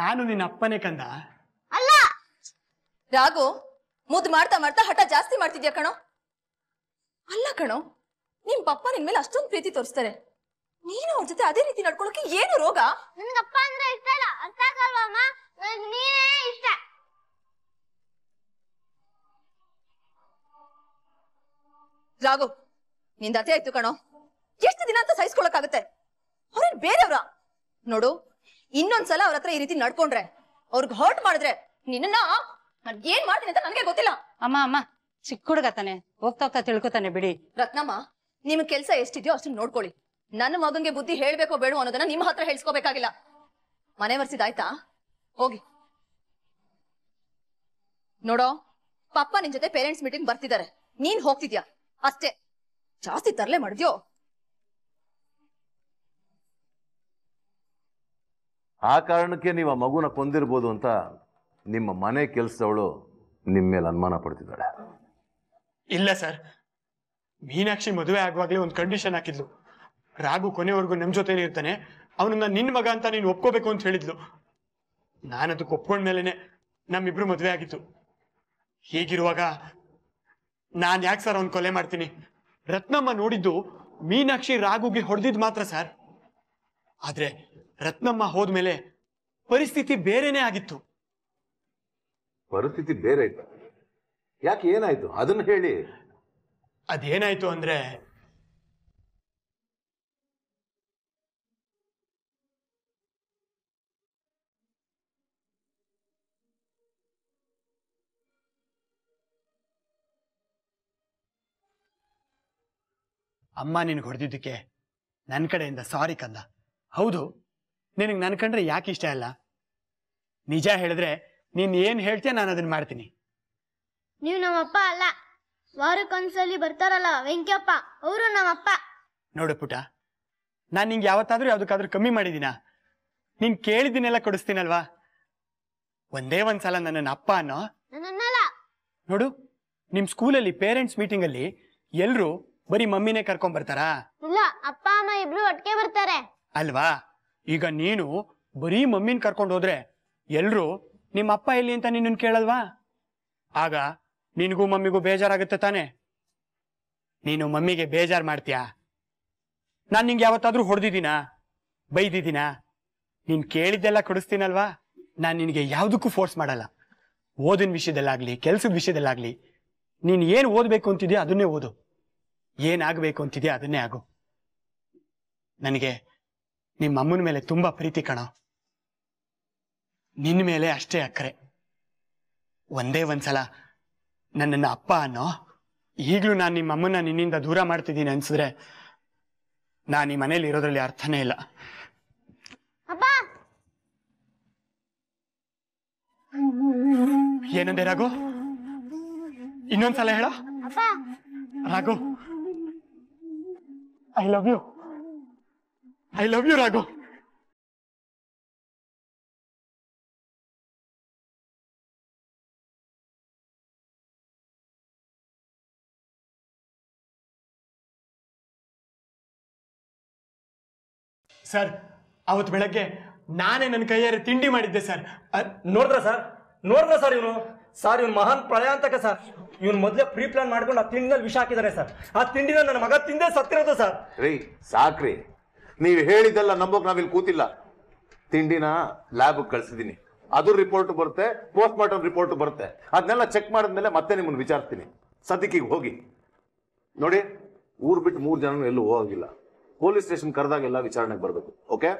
ನಾನು ನಿನ್ನ ಅಪ್ಪನೇ ಕಂದ ಅಲ್ಲ ರಾಘು ಮುದ್ದು ಮಾಡ್ತಾ ಮಾಡ್ತಾ ಹಠ ಜಾಸ್ತಿ ಮಾಡ್ತಿದ್ಯಾ ಕಣೋ ಅಲ್ಲ ಕಣೋ ನಿಮ್ ಪಪ್ಪ ನಿನ್ ಮೇಲೆ ಅಷ್ಟೊಂದು ಪ್ರೀತಿ ತೋರಿಸ್ತಾರೆ ನೀನು ಅವ್ರ ಜೊತೆ ಅದೇ ರೀತಿ ನಡ್ಕೊಳಕ್ಕೆ ಏನು ರೋಗ ಅಂದ್ರೆ ಇಷ್ಟ ಇಲ್ಲ ಅರ್ಥ ಇಷ್ಟ ರಾಘು ನಿಂದ ಆಯ್ತು ಕಣೋ ಎಷ್ಟು ದಿನ ಅಂತ ಸಹಿಸ್ಕೊಳಕ್ಕಾಗತ್ತೆ ಅವ್ರೇನ್ ಬೇರೆಯವ್ರ ನೋಡು ಇನ್ನೊಂದ್ಸಲ ಅವ್ರ ಹತ್ರ ಈ ರೀತಿ ನಡ್ಕೊಂಡ್ರೆ ಅವ್ರಿಗೆ ಹರ್ಟ್ ಮಾಡಿದ್ರೆ ನಿನ್ನ ಏನ್ ಮಾಡ್ತೀನಿ ಅಂತ ನನ್ಗೆ ಗೊತ್ತಿಲ್ಲ ಅಮ್ಮ ಅಮ್ಮ ಚಿಕ್ಕ ಹುಡುಗ ತಾನೆ ಹೋಗ್ತಾ ಹೋಗ್ತಾ ತಿಳ್ಕೊತಾನೆ ಬಿಡಿ ರತ್ನಮ್ಮ ನಿಮ್ ಕೆಲ್ಸ ಎಷ್ಟಿದ್ಯೋ ಅಷ್ಟು ನೋಡ್ಕೊಳ್ಳಿ ನನ್ನ ಮಗನ್ಗೆ ಬುದ್ಧಿ ಹೇಳ್ಬೇಕೋ ಬೇಡೋ ಅನ್ನೋದನ್ನ ನಿಮ್ಮ ಹತ್ರ ಹೇಳ್ಸ್ಕೋಬೇಕಾಗಿಲ್ಲ ಮನೆ ಒರೆಸಿದಾಯ್ತಾ ಹೋಗಿ ನೋಡೋ ಪಪ್ಪ ನಿನ್ ಜೊತೆ ಪೇರೆಂಟ್ಸ್ ಮೀಟಿಂಗ್ ಬರ್ತಿದ್ದಾರೆ ನೀನ್ ಹೋಗ್ತಿದ್ಯಾ ಅಷ್ಟೇ ಜಾಸ್ತಿ ತರಲೆ ಮಾಡಿದ್ಯೋ ಆ ಕಾರಣಕ್ಕೆ ನೀವು ಆ ಮಗುನ ಕೊಂದಿರ್ಬೋದು ಅಂತ ನಿಮ್ಮ ಮನೆ ಕೆಲಸದವಳು ನಿಮ್ಮ ಮೇಲೆ ಅನುಮಾನ ಪಡ್ತಿದ್ದಾಳೆ ಇಲ್ಲ ಸರ್ ಮೀನಾಕ್ಷಿ ಮದುವೆ ಆಗುವಾಗ್ಲೇ ಒಂದು ಕಂಡೀಷನ್ ಹಾಕಿದ್ಲು ರಾಘು ಕೊನೆವರೆಗೂ ನಮ್ಮ ಜೊತೆನೇ ಇರ್ತಾನೆ ಅವನನ್ನ ನಿನ್ನ ಮಗ ಅಂತ ನೀನು ಒಪ್ಕೋಬೇಕು ಅಂತ ಹೇಳಿದ್ಲು ನಾನದಕ್ಕೆ ಒಪ್ಕೊಂಡ್ಮೇಲೆ ನಮ್ಮಿಬ್ರು ಮದುವೆ ಆಗಿತ್ತು ಹೀಗಿರುವಾಗ ನಾನು ಯಾಕೆ ಸರ್ ಅವನ್ ಕೊಲೆ ಮಾಡ್ತೀನಿ ರತ್ನಮ್ಮ ನೋಡಿದ್ದು ಮೀನಾಕ್ಷಿ ರಾಘುಗೆ ಹೊಡೆದಿದ್ ಮಾತ್ರ ಸರ್ ಆದ್ರೆ ರತ್ನಮ್ಮ ಹೋದ್ಮೇಲೆ ಪರಿಸ್ಥಿತಿ ಬೇರೆನೆ ಆಗಿತ್ತು ಪರಿಸ್ಥಿತಿ ಬೇರೆ ಇತ್ತು ಯಾಕೆ ಏನಾಯ್ತು ಅದನ್ನ ಹೇಳಿ ಅದೇನಾಯಿತು ಅಂದ್ರೆ ಅಮ್ಮ ನಿನಗೆ ಹೊಡೆದಿದ್ದಕ್ಕೆ ನನ್ನ ಕಡೆಯಿಂದ ಸಾರಿ ಕಂದ ಹೌದು ನಿನಗೆ ನನ್ನ ಕಂಡ್ರೆ ಯಾಕೆ ಇಷ್ಟ ಇಲ್ಲ ನಿಜ ಹೇಳಿದ್ರೆ ನೀನು ಏನು ಹೇಳ್ತೀಯ ನಾನು ಅದನ್ನ ಮಾಡ್ತೀನಿ ನೀವು ನಮ್ಮಪ್ಪ ಅಲ್ಲ ವಾರಕ್ಕೊಂದ್ಸಲಿ ಬರ್ತಾರಲ್ಲ ವೆಂಕ್ಯಪ್ಪ ಅವರು ನಮ್ಮಪ್ಪ ನೋಡು ಪುಟ ನಾನು ನಿಂಗೆ ಯಾವತ್ತಾದ್ರೂ ಯಾವ್ದಕ್ಕಾದ್ರೂ ಕಮ್ಮಿ ಮಾಡಿದೀನ ನೀನ್ ಕೇಳಿದ್ದೀನೆಲ್ಲ ಕೊಡಿಸ್ತೀನಲ್ವಾ ಒಂದೇ ಒಂದ್ಸಲ ನನ್ನ ಅಪ್ಪ ಅನ್ನೋ ನೋಡು ನಿಮ್ ಸ್ಕೂಲಲ್ಲಿ ಪೇರೆಂಟ್ಸ್ ಮೀಟಿಂಗ್ ಅಲ್ಲಿ ಎಲ್ರು ಬರೀ ಮಮ್ಮಿನೇ ಕರ್ಕೊಂಡ್ ಬರ್ತಾರಾ ಇಲ್ಲ ಅಪ್ಪ ಅಮ್ಮ ಇಬ್ರು ಒಟ್ಟಿಗೆ ಬರ್ತಾರೆ ಅಲ್ವಾ ಈಗ ನೀನು ಬರೀ ಮಮ್ಮಿನ ಕರ್ಕೊಂಡು ಹೋದ್ರೆ ಎಲ್ರು ನಿಮ್ಮ ಅಪ್ಪ ಎಲ್ಲಿ ಅಂತ ನಿನ್ನ ಕೇಳಲ್ವಾ ಆಗ ನಿನಗೂ ಮಮ್ಮಿಗೂ ಬೇಜಾರಾಗುತ್ತೆ ತಾನೆ ನೀನು ಮಮ್ಮಿಗೆ ಬೇಜಾರು ಮಾಡ್ತೀಯಾ ನಾನು ನಿಂಗೆ ಯಾವತ್ತಾದ್ರೂ ಹೊಡೆದಿದ್ದೀನಾ ಬೈದಿದ್ದೀನಾ ನೀನು ಕೇಳಿದ್ದೆಲ್ಲ ಕೊಡಿಸ್ತೀನಲ್ವಾ ನಾನು ನಿನಗೆ ಯಾವುದಕ್ಕೂ ಫೋರ್ಸ್ ಮಾಡಲ್ಲ ಓದಿನ ವಿಷಯದಲ್ಲಾಗ್ಲಿ ಕೆಲಸದ ವಿಷಯದಲ್ಲಾಗ್ಲಿ ನೀನು ಏನು ಓದಬೇಕು ಅಂತಿದೆಯೋ ಅದನ್ನೇ ಓದು ಏನಾಗಬೇಕು ಅಂತಿದ್ಯಾ ಅದನ್ನೇ ಆಗು ನನಗೆ ನಿಮ್ಮ ಅಮ್ಮನ ಮೇಲೆ ತುಂಬ ಪ್ರೀತಿ ಕಣೋ ನಿನ್ನ ಮೇಲೆ ಅಷ್ಟೇ ಅಕ್ಕರೆ ಒಂದೇ ಒಂದ್ಸಲ ನನ್ನನ್ನು ಅಪ್ಪ ಅನ್ನೋ ಈಗಲೂ ನಾನು ನಿಮ್ಮ ಅಮ್ಮನ ನಿನ್ನಿಂದ ದೂರ ಮಾಡ್ತಿದ್ದೀನಿ ಅನ್ಸಿದ್ರೆ ನಾನು ಈ ಮನೇಲಿ ಇರೋದ್ರಲ್ಲಿ ಅರ್ಥನೇ ಇಲ್ಲ ಏನಂದೆ ರಾಘು ಇನ್ನೊಂದ್ಸಲ ಹೇಳ Raghu I love you I love you Raghu sir ಅವತ್ತು ಬೆಳಗ್ಗೆ ನಾನೇ ನನ್ನ ಕೈಯಾರೆ ತಿಂಡಿ ಮಾಡಿದ್ದೆ ಸರ್ ನೋಡಿದ್ರ ಸರ್ ನೋಡಿದ್ರ ಸರ್ ಇವನು ಸರ್ ಇವನು ಮಹಾನ್ ಪ್ರಯಾಂತಕ ಸರ್ ಇವನು ಮೊದಲೇ ಪ್ರೀ ಪ್ಲಾನ್ ಮಾಡ್ಕೊಂಡು ಆ ತಿಂಡಿನಲ್ಲಿ ವಿಷ ಹಾಕಿದ್ದಾರೆ ಸರ್ ಆ ತಿಂಡಿನ ನನ್ನ ಮಗ ತಿಂದೇ ಸತ್ತಿರೋದು ಸರ್ ರೀ ಸಾಕ್ರಿ ನೀವು ಹೇಳಿದ್ದೆಲ್ಲ ನಂಬೋಕ್ ನಾವಿಲ್ಲಿ ಕೂತಿಲ್ಲ ತಿಂಡಿನ ಲ್ಯಾಬ್ಗೆ ಕಳಿಸಿದ್ದೀನಿ ಅದು ರಿಪೋರ್ಟ್ ಬರುತ್ತೆ ಪೋಸ್ಟ್ ಮಾರ್ಟಮ್ ರಿಪೋರ್ಟ್ ಬರುತ್ತೆ ಅದನ್ನೆಲ್ಲ ಚೆಕ್ ಮಾಡಿದ್ಮೇಲೆ ಮತ್ತೆ ನಿಮ್ಮನ್ನು ವಿಚಾರಿಸ್ತೀನಿ ಸದ್ಯಕ್ಕೆ ಹೋಗಿ ನೋಡಿ ಊರು ಬಿಟ್ಟು ಮೂರು ಜನ ಎಲ್ಲೂ ಹೋಗಿಲ್ಲ ಪೊಲೀಸ್ ಸ್ಟೇಷನ್ ಕರೆದಾಗ ಎಲ್ಲ ವಿಚಾರಣೆಗೆ ಬರ್ಬೇಕು ಓಕೆ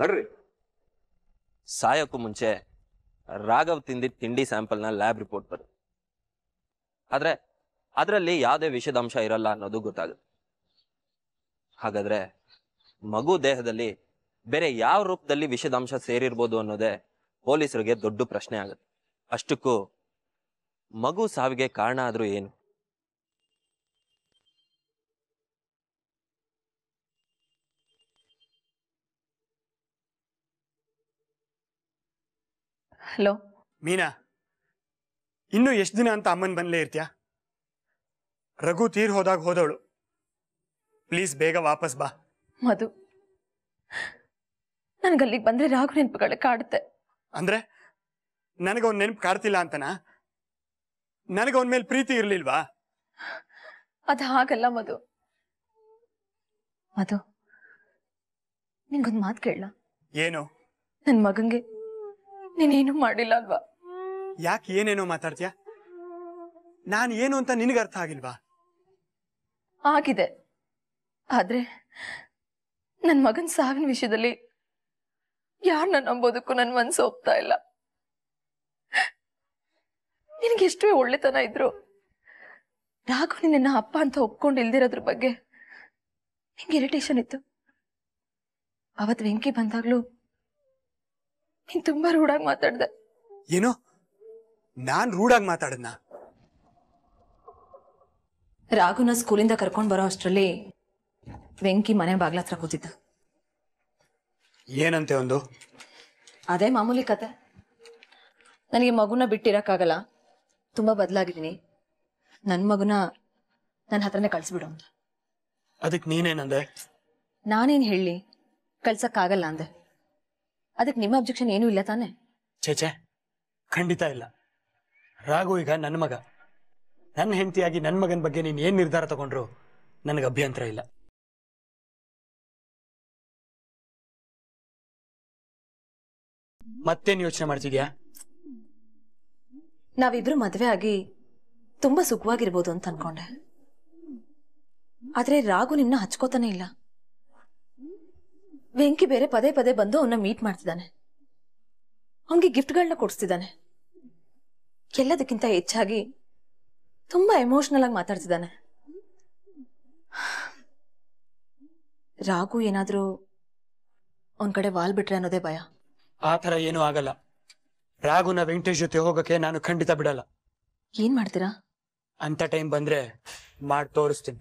ನಡ್ರಿ ಸಾಯೋಕ್ಕೂ ಮುಂಚೆ ರಾಘವ್ ತಿಂದಿ ತಿಂಡಿ ಸ್ಯಾಂಪಲ್ನ ಲ್ಯಾಬ್ ರಿಪೋರ್ಟ್ ಬರುತ್ತೆ ಆದ್ರೆ ಅದರಲ್ಲಿ ಯಾವುದೇ ಅಂಶ ಇರಲ್ಲ ಅನ್ನೋದು ಗೊತ್ತಾಗುತ್ತೆ ಹಾಗಾದ್ರೆ ಮಗು ದೇಹದಲ್ಲಿ ಬೇರೆ ಯಾವ ರೂಪದಲ್ಲಿ ವಿಷದಾಂಶ ಸೇರಿರ್ಬೋದು ಅನ್ನೋದೇ ಪೊಲೀಸರಿಗೆ ದೊಡ್ಡ ಪ್ರಶ್ನೆ ಆಗುತ್ತೆ ಅಷ್ಟಕ್ಕೂ ಮಗು ಸಾವಿಗೆ ಕಾರಣ ಆದ್ರೂ ಏನು ಹಲೋ ಮೀನಾ ಇನ್ನು ಎಷ್ಟು ದಿನ ಅಂತ ಅಮ್ಮನ ಬಂದಲೇ ಇರ್ತೀಯಾ ರಘು ತೀರ್ ಹೋದಾಗ ಹೋದವಳು ಪ್ಲೀಸ್ ಬೇಗ ವಾಪಸ್ ಬಾ ಮಧು ನನಗೆ ಅಲ್ಲಿಗೆ ಬಂದರೆ ರಾಘು ನೆನಪುಗಳೆ ಕಾಡುತ್ತೆ ಅಂದ್ರೆ ನನಗೆ ಅವ್ನ ನೆನಪು ಕಾಡ್ತಿಲ್ಲ ಅಂತನಾ ನನಗೆ ಅವನ ಮೇಲೆ ಪ್ರೀತಿ ಇರ್ಲಿಲ್ವಾ ಅದು ಹಾಗಲ್ಲ ಮಧು ಮಧು ನಿಂಗೊಂದು ಮಾತು ಕೇಳಲ್ಲ ಏನು ನನ್ನ ಮಗನಿಗೆ ನೀನೇನು ಮಾಡಿಲ್ಲ ಅಲ್ವಾ ಯಾಕೆ ಏನೇನೋ ಮಾತಾಡ್ತೀಯ ನಾನು ಏನು ಅಂತ ನಿನಗೆ ಅರ್ಥ ಆಗಿಲ್ವಾ ಆಗಿದೆ ಆದ್ರೆ ನನ್ನ ಮಗನ ಸಾವಿನ ವಿಷಯದಲ್ಲಿ ಯಾರನ್ನ ನಂಬೋದಕ್ಕೂ ನನ್ನ ಮನಸ್ಸು ಹೋಗ್ತಾ ಇಲ್ಲ ನಿನಗೆ ಎಷ್ಟೇ ಒಳ್ಳೆತನ ಇದ್ರು ರಾಘು ನಿನ್ನ ಅಪ್ಪ ಅಂತ ಒಪ್ಕೊಂಡು ಇಲ್ದಿರೋದ್ರ ಬಗ್ಗೆ ನಿಂಗೆ ಇರಿಟೇಷನ್ ಇತ್ತು ಅವತ್ ವೆಂಕಿ ಬಂದಾಗ್ಲೂ ನೀನ್ ತುಂಬಾ ರೂಢಾಗಿ ಮಾತಾಡ್ದೆ ಏನು ನಾನ್ ರೂಢಾಗಿ ಮಾತಾಡದ್ನ ರಾಘುನ ಸ್ಕೂಲಿಂದ ಕರ್ಕೊಂಡ್ ಬರೋ ಅಷ್ಟರಲ್ಲಿ ವೆಂಕಿ ಮನೆ ಬಾಗ್ಲ ಹತ್ರ ಕೂತಿದ್ದ ಏನಂತೆ ಒಂದು ಅದೇ ಮಾಮೂಲಿ ಕತೆ ನನಗೆ ಮಗುನ ಬಿಟ್ಟಿರಕ್ಕಾಗಲ್ಲ ತುಂಬಾ ಬದಲಾಗಿದ್ದೀನಿ ನನ್ನ ಮಗುನ ನನ್ನ ಹತ್ರನೇ ಕಳಿಸ್ಬಿಡು ಅಂತ ಅದಕ್ಕೆ ನೀನೇನಂದೆ ನಾನೇನ್ ಹೇಳಿ ಕಳ್ಸಕ್ಕಾಗಲ್ಲ ಅಂದೆ ಅದಕ್ಕೆ ನಿಮ್ಮ ಅಬ್ಜೆಕ್ಷನ್ ಏನೂ ಇಲ್ಲ ತಾನೆ ಚೇಚೆ ಖಂಡಿತ ಇಲ್ಲ ರಾಘು ಈಗ ನನ್ನ ಮಗ ನನ್ನ ಹೆಂಡತಿಯಾಗಿ ನನ್ನ ಮಗನ ಬಗ್ಗೆ ನೀನು ಏನು ನಿರ್ಧಾರ ತಗೊಂಡ್ರು ನನಗೆ ಅಭ್ಯಂತರ ಇಲ್ಲ ಮತ್ತೇನು ಯೋಚನೆ ಮಾಡ್ತಿದ್ಯಾ ನಾವಿಬ್ರು ಮದುವೆ ಆಗಿ ತುಂಬಾ ಸುಖವಾಗಿರ್ಬೋದು ಅಂತ ಅನ್ಕೊಂಡೆ ಆದ್ರೆ ರಾಘು ನಿನ್ನ ಹಚ್ಕೋತಾನೆ ಇಲ್ಲ ವೆಂಕಿ ಬೇರೆ ಪದೇ ಪದೇ ಬಂದು ಅವನ್ನ ಮೀಟ್ ಮಾಡ್ತಿದ್ದಾನೆ ಅವನಿಗೆ ಗಿಫ್ಟ್ಗಳನ್ನ ಕೊಡಿಸ್ತಿದ್ದಾನೆ ಎಲ್ಲದಕ್ಕಿಂತ ಹೆಚ್ಚಾಗಿ ತುಂಬಾ ಎಮೋಷನಲ್ ಆಗಿ ಮಾತಾಡ್ತಿದ್ದಾನೆ ರಾಘು ಏನಾದ್ರೂ ಅವನ ಕಡೆ ವಾಲ್ ಬಿಟ್ರೆ ಅನ್ನೋದೇ ಭಯ ಆ ಥರ ಏನೂ ಆಗಲ್ಲ ರಾಘುನ ವೆಂಕಟೇಶ್ ಜೊತೆ ಹೋಗಕ್ಕೆ ನಾನು ಖಂಡಿತ ಬಿಡಲ್ಲ ಏನ್ ಮಾಡ್ತೀರಾ ಅಂತ ಟೈಮ್ ಬಂದ್ರೆ ಮಾಡಿ ತೋರಿಸ್ತೀನಿ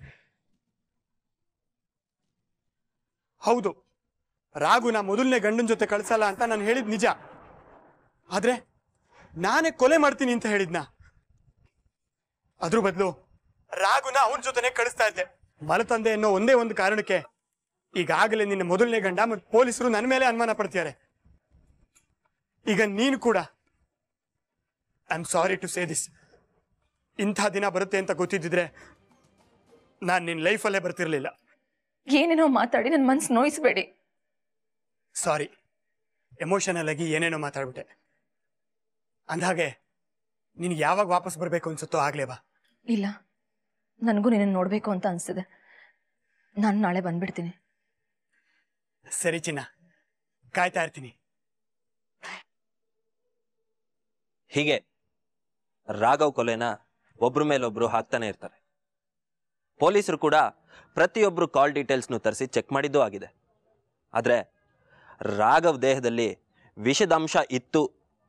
ಹೌದು ನಾ ಮೊದಲನೇ ಗಂಡನ ಜೊತೆ ಕಳಿಸಲ್ಲ ಅಂತ ನಾನು ಹೇಳಿದ್ ನಿಜ ಆದ್ರೆ ನಾನೇ ಕೊಲೆ ಮಾಡ್ತೀನಿ ಅಂತ ಹೇಳಿದ್ನ ಅದ್ರ ಬದಲು ರಾಗುನ ಅವನ ಜೊತೆನೆ ಕಳಿಸ್ತಾ ಇದ್ದೆ ಮಲತಂದೆ ಅನ್ನೋ ಒಂದೇ ಒಂದು ಕಾರಣಕ್ಕೆ ಈಗಾಗಲೇ ನಿನ್ನ ಮೊದಲನೇ ಗಂಡ ಮತ್ತು ಪೊಲೀಸರು ನನ್ನ ಮೇಲೆ ಅನುಮಾನ ಪಡ್ತಿದ್ದಾರೆ ಈಗ ನೀನು ಕೂಡ I am sorry to say this ಇಂಥ ದಿನ ಬರುತ್ತೆ ಅಂತ ಗೊತ್ತಿದ್ದಿದ್ರೆ ನಾನು ನಿನ್ನ ಲೈಫಲ್ಲೇ ಬರ್ತಿರ್ಲಿಲ್ಲ ಏನೇನೋ ಮಾತಾಡಿ ನನ್ನ ಮನ್ಸು ನೋಯಿಸ್ಬೇಡಿ ಸಾರಿ ಎಮೋಷನಲ್ ಆಗಿ ಏನೇನೋ ಮಾತಾಡ್ಬಿಟ್ಟೆ ಹಾಗೆ ನಿನಗೆ ಯಾವಾಗ ವಾಪಸ್ ಬರಬೇಕು ಅನ್ಸುತ್ತೋ ಆಗಲೇ ಬಾ ಇಲ್ಲ ನನಗೂ ನಿನ್ನ ನೋಡಬೇಕು ಅಂತ ಅನ್ಸಿದೆ ನಾನು ನಾಳೆ ಬಂದ್ಬಿಡ್ತೀನಿ ಸರಿ ಚಿನ್ನ ಕಾಯ್ತಾ ಇರ್ತೀನಿ ಹೀಗೆ ರಾಘವ್ ಕೊಲೆನ ಒಬ್ರ ಮೇಲೊಬ್ರು ಹಾಕ್ತಾನೆ ಇರ್ತಾರೆ ಪೊಲೀಸರು ಕೂಡ ಪ್ರತಿಯೊಬ್ಬರು ಕಾಲ್ ಡೀಟೇಲ್ಸ್ನು ತರಿಸಿ ಚೆಕ್ ಮಾಡಿದ್ದು ಆಗಿದೆ ಆದರೆ ರಾಘವ್ ದೇಹದಲ್ಲಿ ವಿಷದಂಶ ಇತ್ತು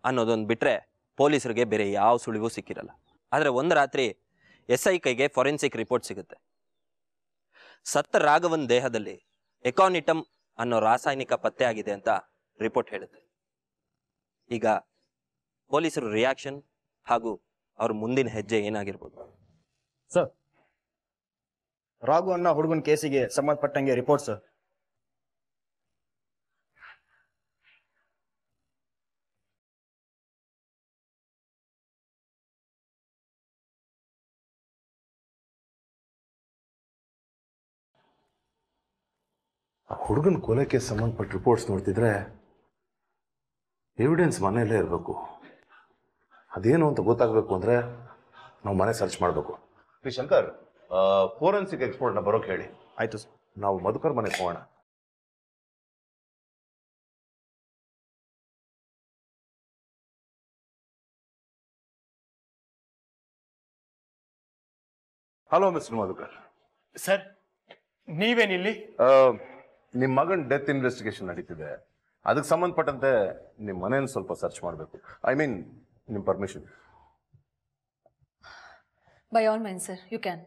ಅನ್ನೋದೊಂದು ಬಿಟ್ಟರೆ ಪೊಲೀಸರಿಗೆ ಬೇರೆ ಯಾವ ಸುಳಿವು ಸಿಕ್ಕಿರಲ್ಲ ಆದರೆ ಒಂದು ರಾತ್ರಿ ಎಸ್ ಐ ಕೈಗೆ ಫಾರೆನ್ಸಿಕ್ ರಿಪೋರ್ಟ್ ಸಿಗುತ್ತೆ ಸತ್ತ ರಾಘವನ್ ದೇಹದಲ್ಲಿ ಎಕಾನಿಟಮ್ ಅನ್ನೋ ರಾಸಾಯನಿಕ ಪತ್ತೆ ಆಗಿದೆ ಅಂತ ರಿಪೋರ್ಟ್ ಹೇಳುತ್ತೆ ಈಗ ಪೊಲೀಸರು ರಿಯಾಕ್ಷನ್ ಹಾಗೂ ಅವ್ರ ಮುಂದಿನ ಹೆಜ್ಜೆ ಏನಾಗಿರ್ಬೋದು ಸರ್ ರಾಘು ಅನ್ನೋ ಹುಡುಗನ ಕೇಸಿಗೆ ಸಂಬಂಧಪಟ್ಟಂಗೆ ರಿಪೋರ್ಟ್ ಸರ್ ಹುಡುಗನ ಕೊಲೆಗೆ ಸಂಬಂಧಪಟ್ಟ ರಿಪೋರ್ಟ್ಸ್ ನೋಡ್ತಿದ್ರೆ ಎವಿಡೆನ್ಸ್ ಮನೆಯಲ್ಲೇ ಇರಬೇಕು ಅದೇನು ಅಂತ ಗೊತ್ತಾಗಬೇಕು ಅಂದರೆ ನಾವು ಮನೆ ಸರ್ಚ್ ಮಾಡಬೇಕು ಶ್ರೀ ಶಂಕರ್ ಫೋರೆನ್ಸಿಕ್ ಎಕ್ಸ್ಪರ್ಟ್ನ ಬರೋಕೆ ಹೇಳಿ ಆಯಿತು ಸರ್ ನಾವು ಮಧುಕರ್ ಮನೆಗೆ ಹೋಗೋಣ ಹಲೋ ಮಿಸ್ಟರ್ ಮಧುಕರ್ ಸರ್ ನೀವೇನಿಲ್ಲಿ ನಿಮ್ಮ ಮಗನ ಡೆತ್ ಇನ್ವೆಸ್ಟಿಗೇಷನ್ ನಡೀತಿದೆ ಅದಕ್ಕೆ ಸಂಬಂಧಪಟ್ಟಂತೆ ನಿಮ್ಮ ಮನೇನ ಸ್ವಲ್ಪ ಸರ್ಚ್ ಮಾಡಬೇಕು ಐ ಮೀನ್ ನಿಮ್ಮ permission by all means sir you can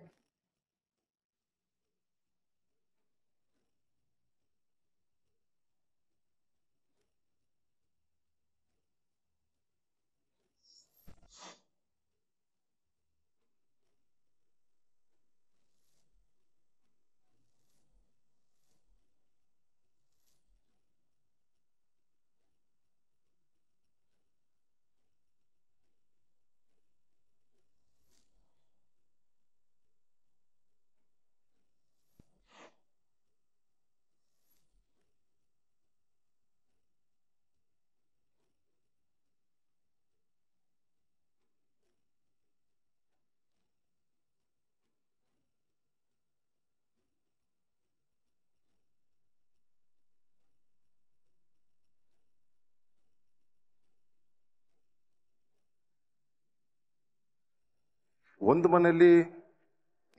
ಒಂದು ಮನೆಯಲ್ಲಿ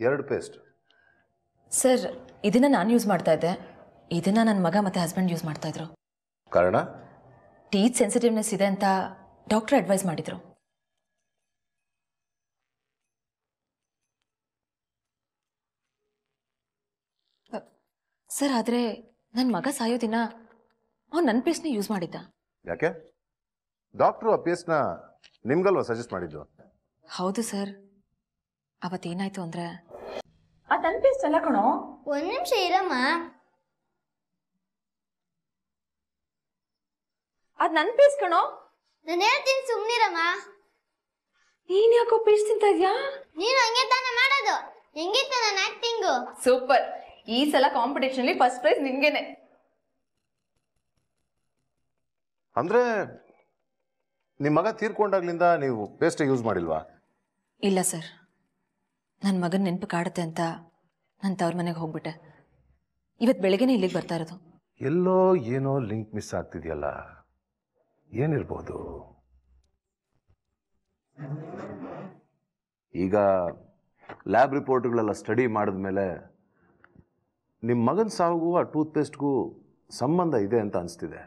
ಎರಡು ಪೇಸ್ಟ್ ಸರ್ ಇದನ್ನ ನಾನು ಯೂಸ್ ಮಾಡ್ತಾ ಇದ್ದೆ ಇದನ್ನ ನನ್ನ ಮಗ ಮತ್ತೆ ಹಸ್ಬೆಂಡ್ ಯೂಸ್ ಮಾಡ್ತಾ ಇದ್ರು ಕಾರಣ ಟೀತ್ ಸೆನ್ಸಿಟಿವ್ನೆಸ್ ಇದೆ ಅಂತ ಡಾಕ್ಟರ್ ಅಡ್ವೈಸ್ ಮಾಡಿದ್ರು ಸರ್ ಆದರೆ ನನ್ನ ಮಗ ಸಾಯೋ ದಿನ ಅವ್ನು ನನ್ನ ಪೇಸ್ಟ್ನ ಯೂಸ್ ಮಾಡಿದ್ದ ಯಾಕೆ ಡಾಕ್ಟರ್ ಆ ಪೇಸ್ಟ್ನ ನಿಮ್ಗಲ್ವಾ ಸಜೆಸ್ಟ್ ಮಾಡಿದ್ದು ಹೌದು ಸರ್ ಅವತ್ತೇನಾಯ್ತು ಅಂದ್ರೆ ಆ ತಲುಪಿಸ್ತಲ್ಲ ಕಣೋ ಒಂದ್ ನಿಮಿಷ ಇರಮ್ಮ ಅದ್ ನನ್ ಪೀಸ್ ಕಣೋ ನಾನು ಹೇಳ್ತೀನಿ ಸುಮ್ನಿರಮ್ಮ ನೀನ್ ಯಾಕೋ ಪೀಸ್ ಇದ್ಯಾ ನೀನು ಹಂಗೆ ತಾನೇ ಮಾಡೋದು ಹೆಂಗಿತ್ತು ನನ್ನ ಆಕ್ಟಿಂಗು ಸೂಪರ್ ಈ ಸಲ ಕಾಂಪಿಟೇಷನ್ ಅಲ್ಲಿ ಫಸ್ಟ್ ಪ್ರೈಸ್ ನಿನ್ಗೆನೆ ಅಂದ್ರೆ ನಿಮ್ಮ ಮಗ ತೀರ್ಕೊಂಡಾಗ್ಲಿಂದ ನೀವು ಪೇಸ್ಟ್ ಯೂಸ್ ಮಾಡಿಲ್ವಾ ಇಲ್ಲ ಸರ್ ನನ್ನ ಮಗನ ನೆನಪು ಕಾಡುತ್ತೆ ಅಂತ ನನ್ನ ತವ್ರ ಮನೆಗೆ ಹೋಗ್ಬಿಟ್ಟೆ ಇವತ್ತು ಬೆಳಗ್ಗೆನೇ ಇಲ್ಲಿಗೆ ಬರ್ತಾ ಇರೋದು ಎಲ್ಲೋ ಏನೋ ಲಿಂಕ್ ಮಿಸ್ ಆಗ್ತಿದೆಯಲ್ಲ ಏನಿರ್ಬೋದು ಈಗ ಲ್ಯಾಬ್ ರಿಪೋರ್ಟ್ಗಳೆಲ್ಲ ಸ್ಟಡಿ ಮಾಡಿದ ಮೇಲೆ ನಿಮ್ಮ ಮಗನ ಸಾವಿಗೂ ಆ ಟೂತ್ ಪೇಸ್ಟ್ಗೂ ಸಂಬಂಧ ಇದೆ ಅಂತ ಅನಿಸ್ತಿದೆ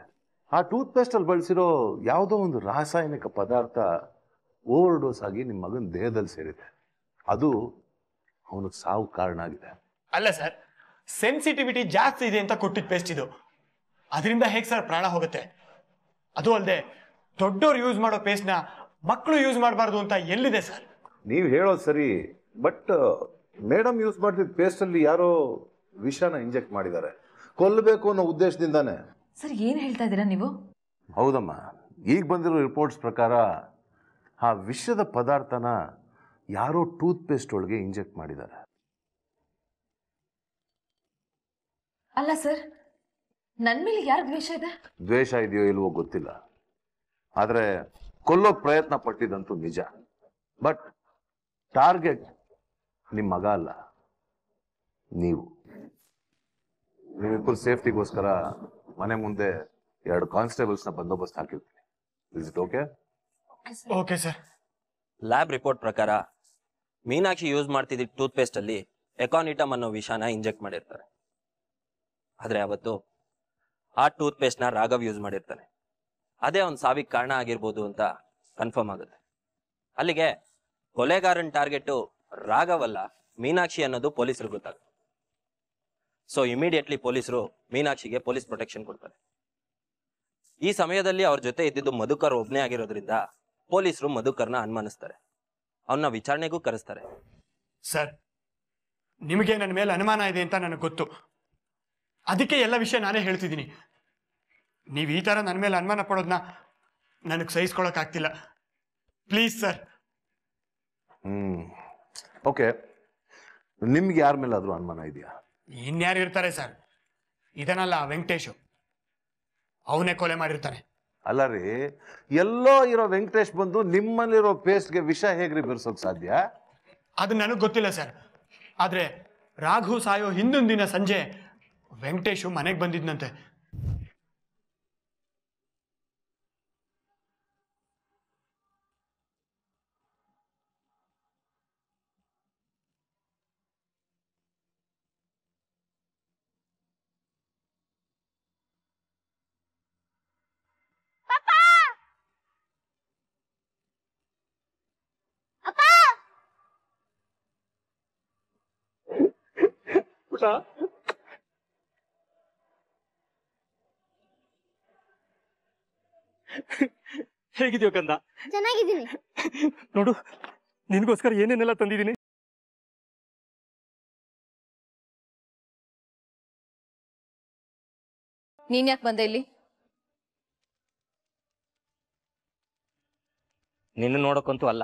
ಆ ಟೂತ್ ಪೇಸ್ಟಲ್ಲಿ ಬಳಸಿರೋ ಯಾವುದೋ ಒಂದು ರಾಸಾಯನಿಕ ಪದಾರ್ಥ ಓವರ್ ಡೋಸ್ ಆಗಿ ನಿಮ್ಮ ಮಗನ ದೇಹದಲ್ಲಿ ಸೇರಿದೆ ಅದು ಅವನು ಸಾವು ಕಾರಣ ಆಗಿದೆ ಅಲ್ಲ ಸರ್ ಸೆನ್ಸಿಟಿವಿಟಿ ಜಾಸ್ತಿ ಇದೆ ಅಂತ ಕೊಟ್ಟಿದ್ದ ಪೇಸ್ಟ್ ಇದು ಅದರಿಂದ ಹೇಗೆ ಸರ್ ಪ್ರಾಣ ಹೋಗುತ್ತೆ ಅದು ಅಲ್ಲದೆ ದೊಡ್ಡೋರು ಯೂಸ್ ಮಾಡೋ ಪೇಸ್ಟ್ನ ಮಕ್ಕಳು ಯೂಸ್ ಮಾಡಬಾರ್ದು ಅಂತ ಎಲ್ಲಿದೆ ಸರ್ ನೀವು ಹೇಳೋದು ಸರಿ ಬಟ್ ಮೇಡಮ್ ಯೂಸ್ ಮಾಡ್ತಿದ್ದ ಪೇಸ್ಟಲ್ಲಿ ಯಾರೋ ವಿಷನ ಇಂಜೆಕ್ಟ್ ಮಾಡಿದ್ದಾರೆ ಕೊಲ್ಲಬೇಕು ಅನ್ನೋ ಉದ್ದೇಶದಿಂದಾನೆ ಸರ್ ಏನು ಹೇಳ್ತಾ ಇದ್ದೀರಾ ನೀವು ಹೌದಮ್ಮ ಈಗ ಬಂದಿರೋ ರಿಪೋರ್ಟ್ಸ್ ಪ್ರಕಾರ ಆ ವಿಷದ ಪದಾರ್ಥನ ಯಾರೋ ಟೂತ್ಪೇಸ್ಟ್ ಪೇಸ್ಟ್ ಒಳಗೆ ಇಂಜೆಕ್ಟ್ ಮಾಡಿದ್ದಾರೆ ಅಲ್ಲ ಸರ್ ನನ್ನ ಮೇಲೆ ಯಾರು ದ್ವೇಷ ಇದೆ ದ್ವೇಷ ಇದೆಯೋ ಇಲ್ವೋ ಗೊತ್ತಿಲ್ಲ ಆದ್ರೆ ಕೊಲ್ಲೋಕ್ ಪ್ರಯತ್ನ ಪಟ್ಟಿದಂತೂ ನಿಜ ಬಟ್ ಟಾರ್ಗೆಟ್ ನಿಮ್ಮ ಮಗ ಅಲ್ಲ ನೀವು ನೀವಿಬ್ಬರು ಸೇಫ್ಟಿಗೋಸ್ಕರ ಮನೆ ಮುಂದೆ ಎರಡು ಕಾನ್ಸ್ಟೇಬಲ್ಸ್ ಕಾನ್ಸ್ಟೇಬಲ್ಸ್ನ ಬಂದೋಬಸ್ತ್ ಹಾಕಿರ್ತೀನಿ is it okay okay sir lab report ಪ್ರಕಾರ ಮೀನಾಕ್ಷಿ ಯೂಸ್ ಮಾಡ್ತಿದ್ದ ಟೂತ್ ಪೇಸ್ಟ್ ಅಲ್ಲಿ ಎಕಾನಿಟಮ್ ಅನ್ನೋ ವಿಷಾನ ಇಂಜೆಕ್ಟ್ ಮಾಡಿರ್ತಾರೆ ಆದ್ರೆ ಅವತ್ತು ಆ ಟೂತ್ ಪೇಸ್ಟ್ ನ ರಾಘವ್ ಯೂಸ್ ಮಾಡಿರ್ತಾನೆ ಅದೇ ಒಂದು ಸಾವಿಗೆ ಕಾರಣ ಆಗಿರ್ಬೋದು ಅಂತ ಕನ್ಫರ್ಮ್ ಆಗುತ್ತೆ ಅಲ್ಲಿಗೆ ಕೊಲೆಗಾರನ್ ಟಾರ್ಗೆಟ್ ರಾಘವ್ ಅಲ್ಲ ಮೀನಾಕ್ಷಿ ಅನ್ನೋದು ಪೊಲೀಸರು ಗೊತ್ತಾಗುತ್ತೆ ಸೊ ಇಮಿಡಿಯೇಟ್ಲಿ ಪೊಲೀಸರು ಮೀನಾಕ್ಷಿಗೆ ಪೊಲೀಸ್ ಪ್ರೊಟೆಕ್ಷನ್ ಕೊಡ್ತಾರೆ ಈ ಸಮಯದಲ್ಲಿ ಅವ್ರ ಜೊತೆ ಇದ್ದಿದ್ದು ಮಧುಕರ್ ಒಬ್ನೇ ಆಗಿರೋದ್ರಿಂದ ಪೊಲೀಸರು ಮಧುಕರ್ನ ಅನುಮಾನಿಸ್ತಾರೆ ಅವನ್ನ ವಿಚಾರಣೆಗೂ ಕರೆಸ್ತಾರೆ ಸರ್ ನಿಮಗೆ ನನ್ನ ಮೇಲೆ ಅನುಮಾನ ಇದೆ ಅಂತ ನನಗೆ ಗೊತ್ತು ಅದಕ್ಕೆ ಎಲ್ಲ ವಿಷಯ ನಾನೇ ಹೇಳ್ತಿದ್ದೀನಿ ನೀವು ಈ ಥರ ನನ್ನ ಮೇಲೆ ಅನುಮಾನ ಪಡೋದನ್ನ ನನಗೆ ಸಹಿಸ್ಕೊಳಕ್ಕಾಗ್ತಿಲ್ಲ ಪ್ಲೀಸ್ ಸರ್ ಹ್ಮ್ ಓಕೆ ನಿಮ್ಗೆ ಯಾರ ಮೇಲೆ ಆದ್ರೂ ಅನುಮಾನ ಇದೆಯಾ ಇನ್ಯಾರು ಇರ್ತಾರೆ ಸರ್ ಇದನ್ನಲ್ಲ ವೆಂಕಟೇಶು ಅವನೇ ಕೊಲೆ ಮಾಡಿರ್ತಾನೆ ಅಲ್ಲ ರೀ ಎಲ್ಲೋ ಇರೋ ವೆಂಕಟೇಶ್ ಬಂದು ನಿಮ್ಮಲ್ಲಿರೋ ಪೇಸ್ಟ್ಗೆ ವಿಷ ಹೇಗ್ರಿ ಬಿರ್ಸೋಕ್ ಸಾಧ್ಯ ಅದು ನನಗೆ ಗೊತ್ತಿಲ್ಲ ಸರ್ ಆದರೆ ರಾಘು ಸಾಯೋ ಹಿಂದಿನ ದಿನ ಸಂಜೆ ವೆಂಕಟೇಶು ಮನೆಗೆ ಬಂದಿದ್ನಂತೆ ಹೇಗಿದ್ಯೋ ಕಂದ ಚೆನ್ನಾಗಿದ್ದೀನಿ ನೋಡು ನಿನ್ಗೋಸ್ಕರ ಏನೇನೆಲ್ಲ ತಂದಿದ್ದೀನಿ ನೀನ್ ಯಾಕೆ ಬಂದೆ ಇಲ್ಲಿ ನಿನ್ನ ನೋಡೋಕ್ಕಂತೂ ಅಲ್ಲ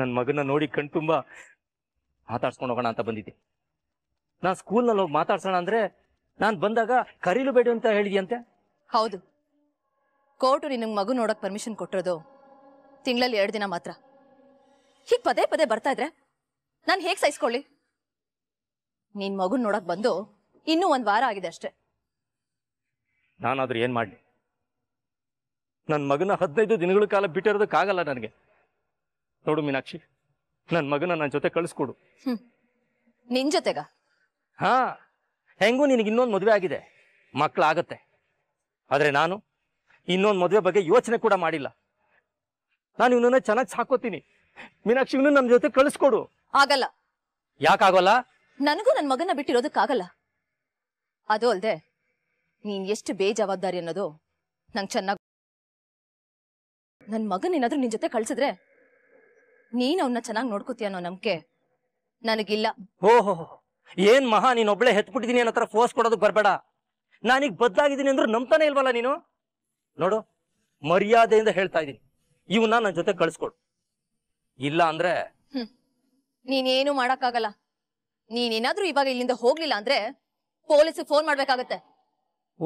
ನನ್ನ ಮಗನ ನೋಡಿ ತುಂಬಾ ಮಾತಾಡ್ಸ್ಕೊಂಡು ಹೋಗೋಣ ಅಂತ ಬಂದಿದ್ದೆ ನಾನ್ ಸ್ಕೂಲ್ ನಲ್ಲಿ ಹೋಗಿ ಮಾತಾಡ್ಸೋಣ ಅಂದ್ರೆ ನಾನ್ ಬಂದಾಗ ಕರೀಲು ಬೇಡಿ ಅಂತ ಹೇಳಿದ್ಯಂತೆ ಹೌದು ಕೋರ್ಟ್ ನಿನಗೆ ಮಗು ನೋಡಕ್ ಪರ್ಮಿಷನ್ ಕೊಟ್ಟಿರೋದು ತಿಂಗಳಲ್ಲಿ ಎರಡು ದಿನ ಮಾತ್ರ ಹೀಗೆ ಪದೇ ಪದೇ ಬರ್ತಾ ಇದ್ರೆ ನಾನು ಹೇಗೆ ಸಹಿಸ್ಕೊಳ್ಳಿ ನಿನ್ ಮಗು ನೋಡಕ್ ಬಂದು ಇನ್ನೂ ಒಂದು ವಾರ ಆಗಿದೆ ಅಷ್ಟೇ ನಾನಾದ್ರೂ ಏನ್ ಮಾಡ್ಲಿ ನನ್ನ ಮಗನ ಹದಿನೈದು ದಿನಗಳ ಕಾಲ ಬಿಟ್ಟಿರೋದಕ್ಕಾಗಲ್ಲ ನನಗೆ ನೋಡು ಮೀನಾಕ್ಷಿ ನನ್ನ ಮಗನ ನನ್ನ ಜೊತೆ ಕಳಿಸ್ಕೊಡು ನಿನ್ ಜೊತೆಗ ಹಾ ಹೆಂಗೂ ನಿನಗೆ ಇನ್ನೊಂದು ಮದುವೆ ಆಗಿದೆ ಮಕ್ಕಳಾಗತ್ತೆ ಆದರೆ ನಾನು ಇನ್ನೊಂದು ಮದುವೆ ಬಗ್ಗೆ ಯೋಚನೆ ಕೂಡ ಮಾಡಿಲ್ಲ ನಾನು ಇವನನ್ನ ಚೆನ್ನಾಗಿ ಸಾಕೋತೀನಿ ಮೀನಾಕ್ಷಿ ಇವನು ಜೊತೆ ಕಳಿಸ್ಕೊಡು ಆಗಲ್ಲ ಯಾಕಾಗೋಲ್ಲ ನನಗೂ ನನ್ನ ಮಗನ ಬಿಟ್ಟಿರೋದಕ್ಕಾಗಲ್ಲ ಅದು ಅಲ್ದೆ ನೀನ್ ಎಷ್ಟು ಬೇಜವಾಬ್ದಾರಿ ಅನ್ನೋದು ನಂಗೆ ಚೆನ್ನಾಗಿ ನನ್ನ ಮಗನ ಏನಾದ್ರೂ ನಿನ್ ಜೊತೆ ಕಳ್ಸಿದ್ರೆ ನೀನ್ ಅವನ್ನ ಚೆನ್ನಾಗಿ ನೋಡ್ಕೋತೀಯ ಅನ್ನೋ ನಂಬಿಕೆ ನನಗಿಲ್ಲ ಓಹೋ ಏನ್ ಮಹಾ ನೀನ್ ಒಬ್ಳೆ ಹೆತ್ಬಿಟ್ಟಿದೀನಿ ಅನ್ನೋ ಹತ್ರ ಫೋರ್ಸ್ ಕೊಡೋದಕ್ಕೆ ಬರಬೇಡ ನಾನೀಗ ಬದ್ದಾಗಿದ್ದೀನಿ ಅಂದ್ರೆ ನಂಬ್ತಾನೆ ಇಲ್ವಲ್ಲ ನೀನು ನೋಡು ಮರ್ಯಾದೆಯಿಂದ ಹೇಳ್ತಾ ಇದೀನಿ ಇವನ್ನ ನನ್ನ ಜೊತೆ ಕಳ್ಸ್ಕೊಡು ಇಲ್ಲ ಅಂದ್ರೆ ನೀನೇನು ಮಾಡಕ್ಕಾಗಲ್ಲ ನೀನೇನಾದ್ರೂ ಇವಾಗ ಇಲ್ಲಿಂದ ಹೋಗ್ಲಿಲ್ಲ ಅಂದ್ರೆ ಪೊಲೀಸಿಗೆ ಫೋನ್ ಮಾಡ್ಬೇಕಾಗತ್ತೆ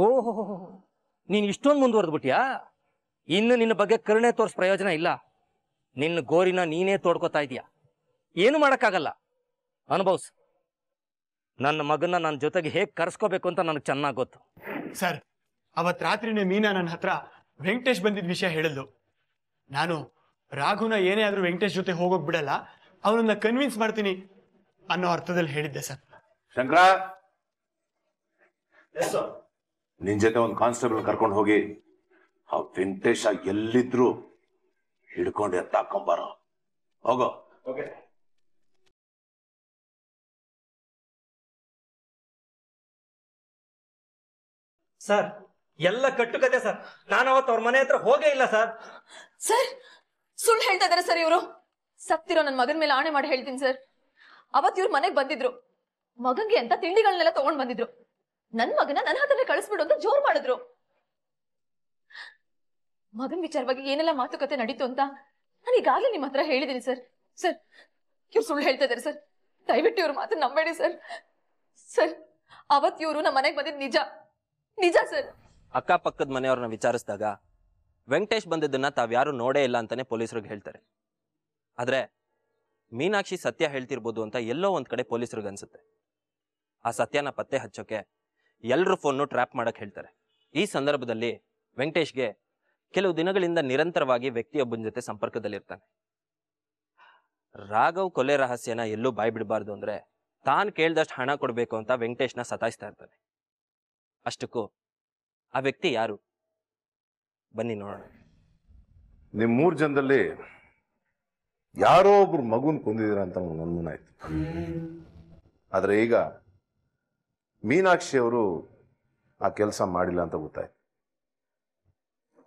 ಓಹೋ ನೀನ್ ಇಷ್ಟೊಂದು ಬಿಟ್ಟಿಯಾ ಇನ್ನು ನಿನ್ನ ಬಗ್ಗೆ ಕರುಣೆ ತೋರ್ಸ್ ಪ್ರಯೋಜನ ಇಲ್ಲ ನಿನ್ನ ಗೋರಿನ ನೀನೇ ತೋಡ್ಕೋತಾ ಇದೀಯ ಏನು ಮಾಡಕ್ಕಾಗಲ್ಲ ಅನುಭವ್ಸ್ ನನ್ನ ಮಗನ ನನ್ನ ಜೊತೆಗೆ ಹೇಗೆ ಕರ್ಸ್ಕೋಬೇಕು ಅಂತ ನನಗೆ ಚೆನ್ನಾಗಿ ಗೊತ್ತು ಸರ್ ಅವತ್ ರಾತ್ರಿನೇ ಮೀನಾ ನನ್ನ ಹತ್ರ ವೆಂಕಟೇಶ್ ಬಂದಿದ್ದ ವಿಷಯ ಹೇಳಿದ್ಲು ನಾನು ರಾಘುನ ಏನೇ ಆದರೂ ವೆಂಕಟೇಶ್ ಜೊತೆ ಹೋಗೋಕ್ ಬಿಡಲ್ಲ ಅವನನ್ನ ಕನ್ವಿನ್ಸ್ ಮಾಡ್ತೀನಿ ಅನ್ನೋ ಅರ್ಥದಲ್ಲಿ ಹೇಳಿದ್ದೆ ಸರ್ ಶಂಕರ ನಿನ್ ಜೊತೆ ಒಂದು ಕಾನ್ಸ್ಟೇಬಲ್ ಕರ್ಕೊಂಡು ಹೋಗಿ ಆ ವೆಂಕಟೇಶ ಎಲ್ಲಿದ್ರು ಹಿಡ್ಕೊಂಡು ಎತ್ತಾಕೊಂಬಾರ ಹೋಗೋ ಸರ್ ಎಲ್ಲ ಕಟ್ಟು ಕಟ್ಟುಕತೆ ಸರ್ ನಾನು ಅವತ್ತು ಅವ್ರ ಮನೆ ಹತ್ರ ಹೋಗೇ ಇಲ್ಲ ಸರ್ ಸರ್ ಸುಳ್ಳು ಹೇಳ್ತಾ ಇದಾರೆ ಸರ್ ಇವರು ಸತ್ತಿರೋ ನನ್ನ ಮಗನ ಮೇಲೆ ಆಣೆ ಮಾಡಿ ಹೇಳ್ತೀನಿ ಸರ್ ಅವತ್ ಇವ್ರ ಮನೆಗೆ ಬಂದಿದ್ರು ಮಗನ್ಗೆ ಅಂತ ತಿಂಡಿಗಳನ್ನೆಲ್ಲ ತಗೊಂಡ್ ಬಂದಿದ್ರು ನನ್ ಮಗನ ನನ್ನ ಹತ್ರನೇ ಕಳಿಸ್ಬಿಡು ಅಂತ ಜೋರು ಮಾಡಿದ್ರು ಮಗನ್ ವಿಚಾರವಾಗಿ ಏನೆಲ್ಲ ಮಾತುಕತೆ ನಡೀತು ಅಂತ ನಾನು ಈಗಾಗಲೇ ನಿಮ್ಮ ಹತ್ರ ಹೇಳಿದ್ದೀನಿ ಸರ್ ಸರ್ ಇವ್ರು ಸುಳ್ಳು ಹೇಳ್ತಾ ಇದ್ದಾರೆ ಸರ್ ದಯವಿಟ್ಟು ಇವ್ರ ಮಾತು ನಂಬೇಡಿ ಸರ್ ಸರ್ ಅವತ್ ಇವರು ನಮ್ಮ ಮನೆಗೆ ಬಂದಿದ್ ನಿಜ ನಿಜ ಸರ್ ಅಕ್ಕಪಕ್ಕದ ಮನೆಯವ್ರನ್ನ ವಿಚಾರಿಸಿದಾಗ ವೆಂಕಟೇಶ್ ಬಂದಿದ್ದನ್ನ ತಾವ್ಯಾರು ನೋಡೇ ಇಲ್ಲ ಅಂತಾನೆ ಪೊಲೀಸರಿಗೆ ಹೇಳ್ತಾರೆ ಆದ್ರೆ ಮೀನಾಕ್ಷಿ ಸತ್ಯ ಹೇಳ್ತಿರ್ಬೋದು ಅಂತ ಎಲ್ಲೋ ಒಂದ್ ಕಡೆ ಪೊಲೀಸರಿಗೆ ಅನ್ಸುತ್ತೆ ಆ ಸತ್ಯನ ಪತ್ತೆ ಹಚ್ಚೋಕೆ ಫೋನ್ ಫೋನ್ ಟ್ರ್ಯಾಪ್ ಮಾಡಕ್ ಹೇಳ್ತಾರೆ ಈ ಸಂದರ್ಭದಲ್ಲಿ ವೆಂಕಟೇಶ್ಗೆ ಕೆಲವು ದಿನಗಳಿಂದ ನಿರಂತರವಾಗಿ ವ್ಯಕ್ತಿಯೊಬ್ಬನ ಜೊತೆ ಸಂಪರ್ಕದಲ್ಲಿರ್ತಾನೆ ರಾಘವ್ ಕೊಲೆ ರಹಸ್ಯನ ಎಲ್ಲೂ ಬಿಡಬಾರ್ದು ಅಂದ್ರೆ ತಾನು ಕೇಳ್ದಷ್ಟು ಹಣ ಕೊಡಬೇಕು ಅಂತ ವೆಂಕಟೇಶ್ನ ಸತಾಯಿಸ್ತಾ ಇರ್ತಾನೆ ಅಷ್ಟಕ್ಕೂ ಆ ವ್ಯಕ್ತಿ ಯಾರು ಬನ್ನಿ ನೋಡೋಣ ನಿಮ್ಮ ಮೂರು ಜನದಲ್ಲಿ ಯಾರೋ ಒಬ್ರು ಮಗುನ್ ಕೊಂದಿದೀರ ಅಂತ ನನಗೆ ಅನುಮಾನ ಆಯ್ತು ಆದರೆ ಈಗ ಮೀನಾಕ್ಷಿ ಅವರು ಆ ಕೆಲಸ ಮಾಡಿಲ್ಲ ಅಂತ ಗೊತ್ತಾಯ್ತು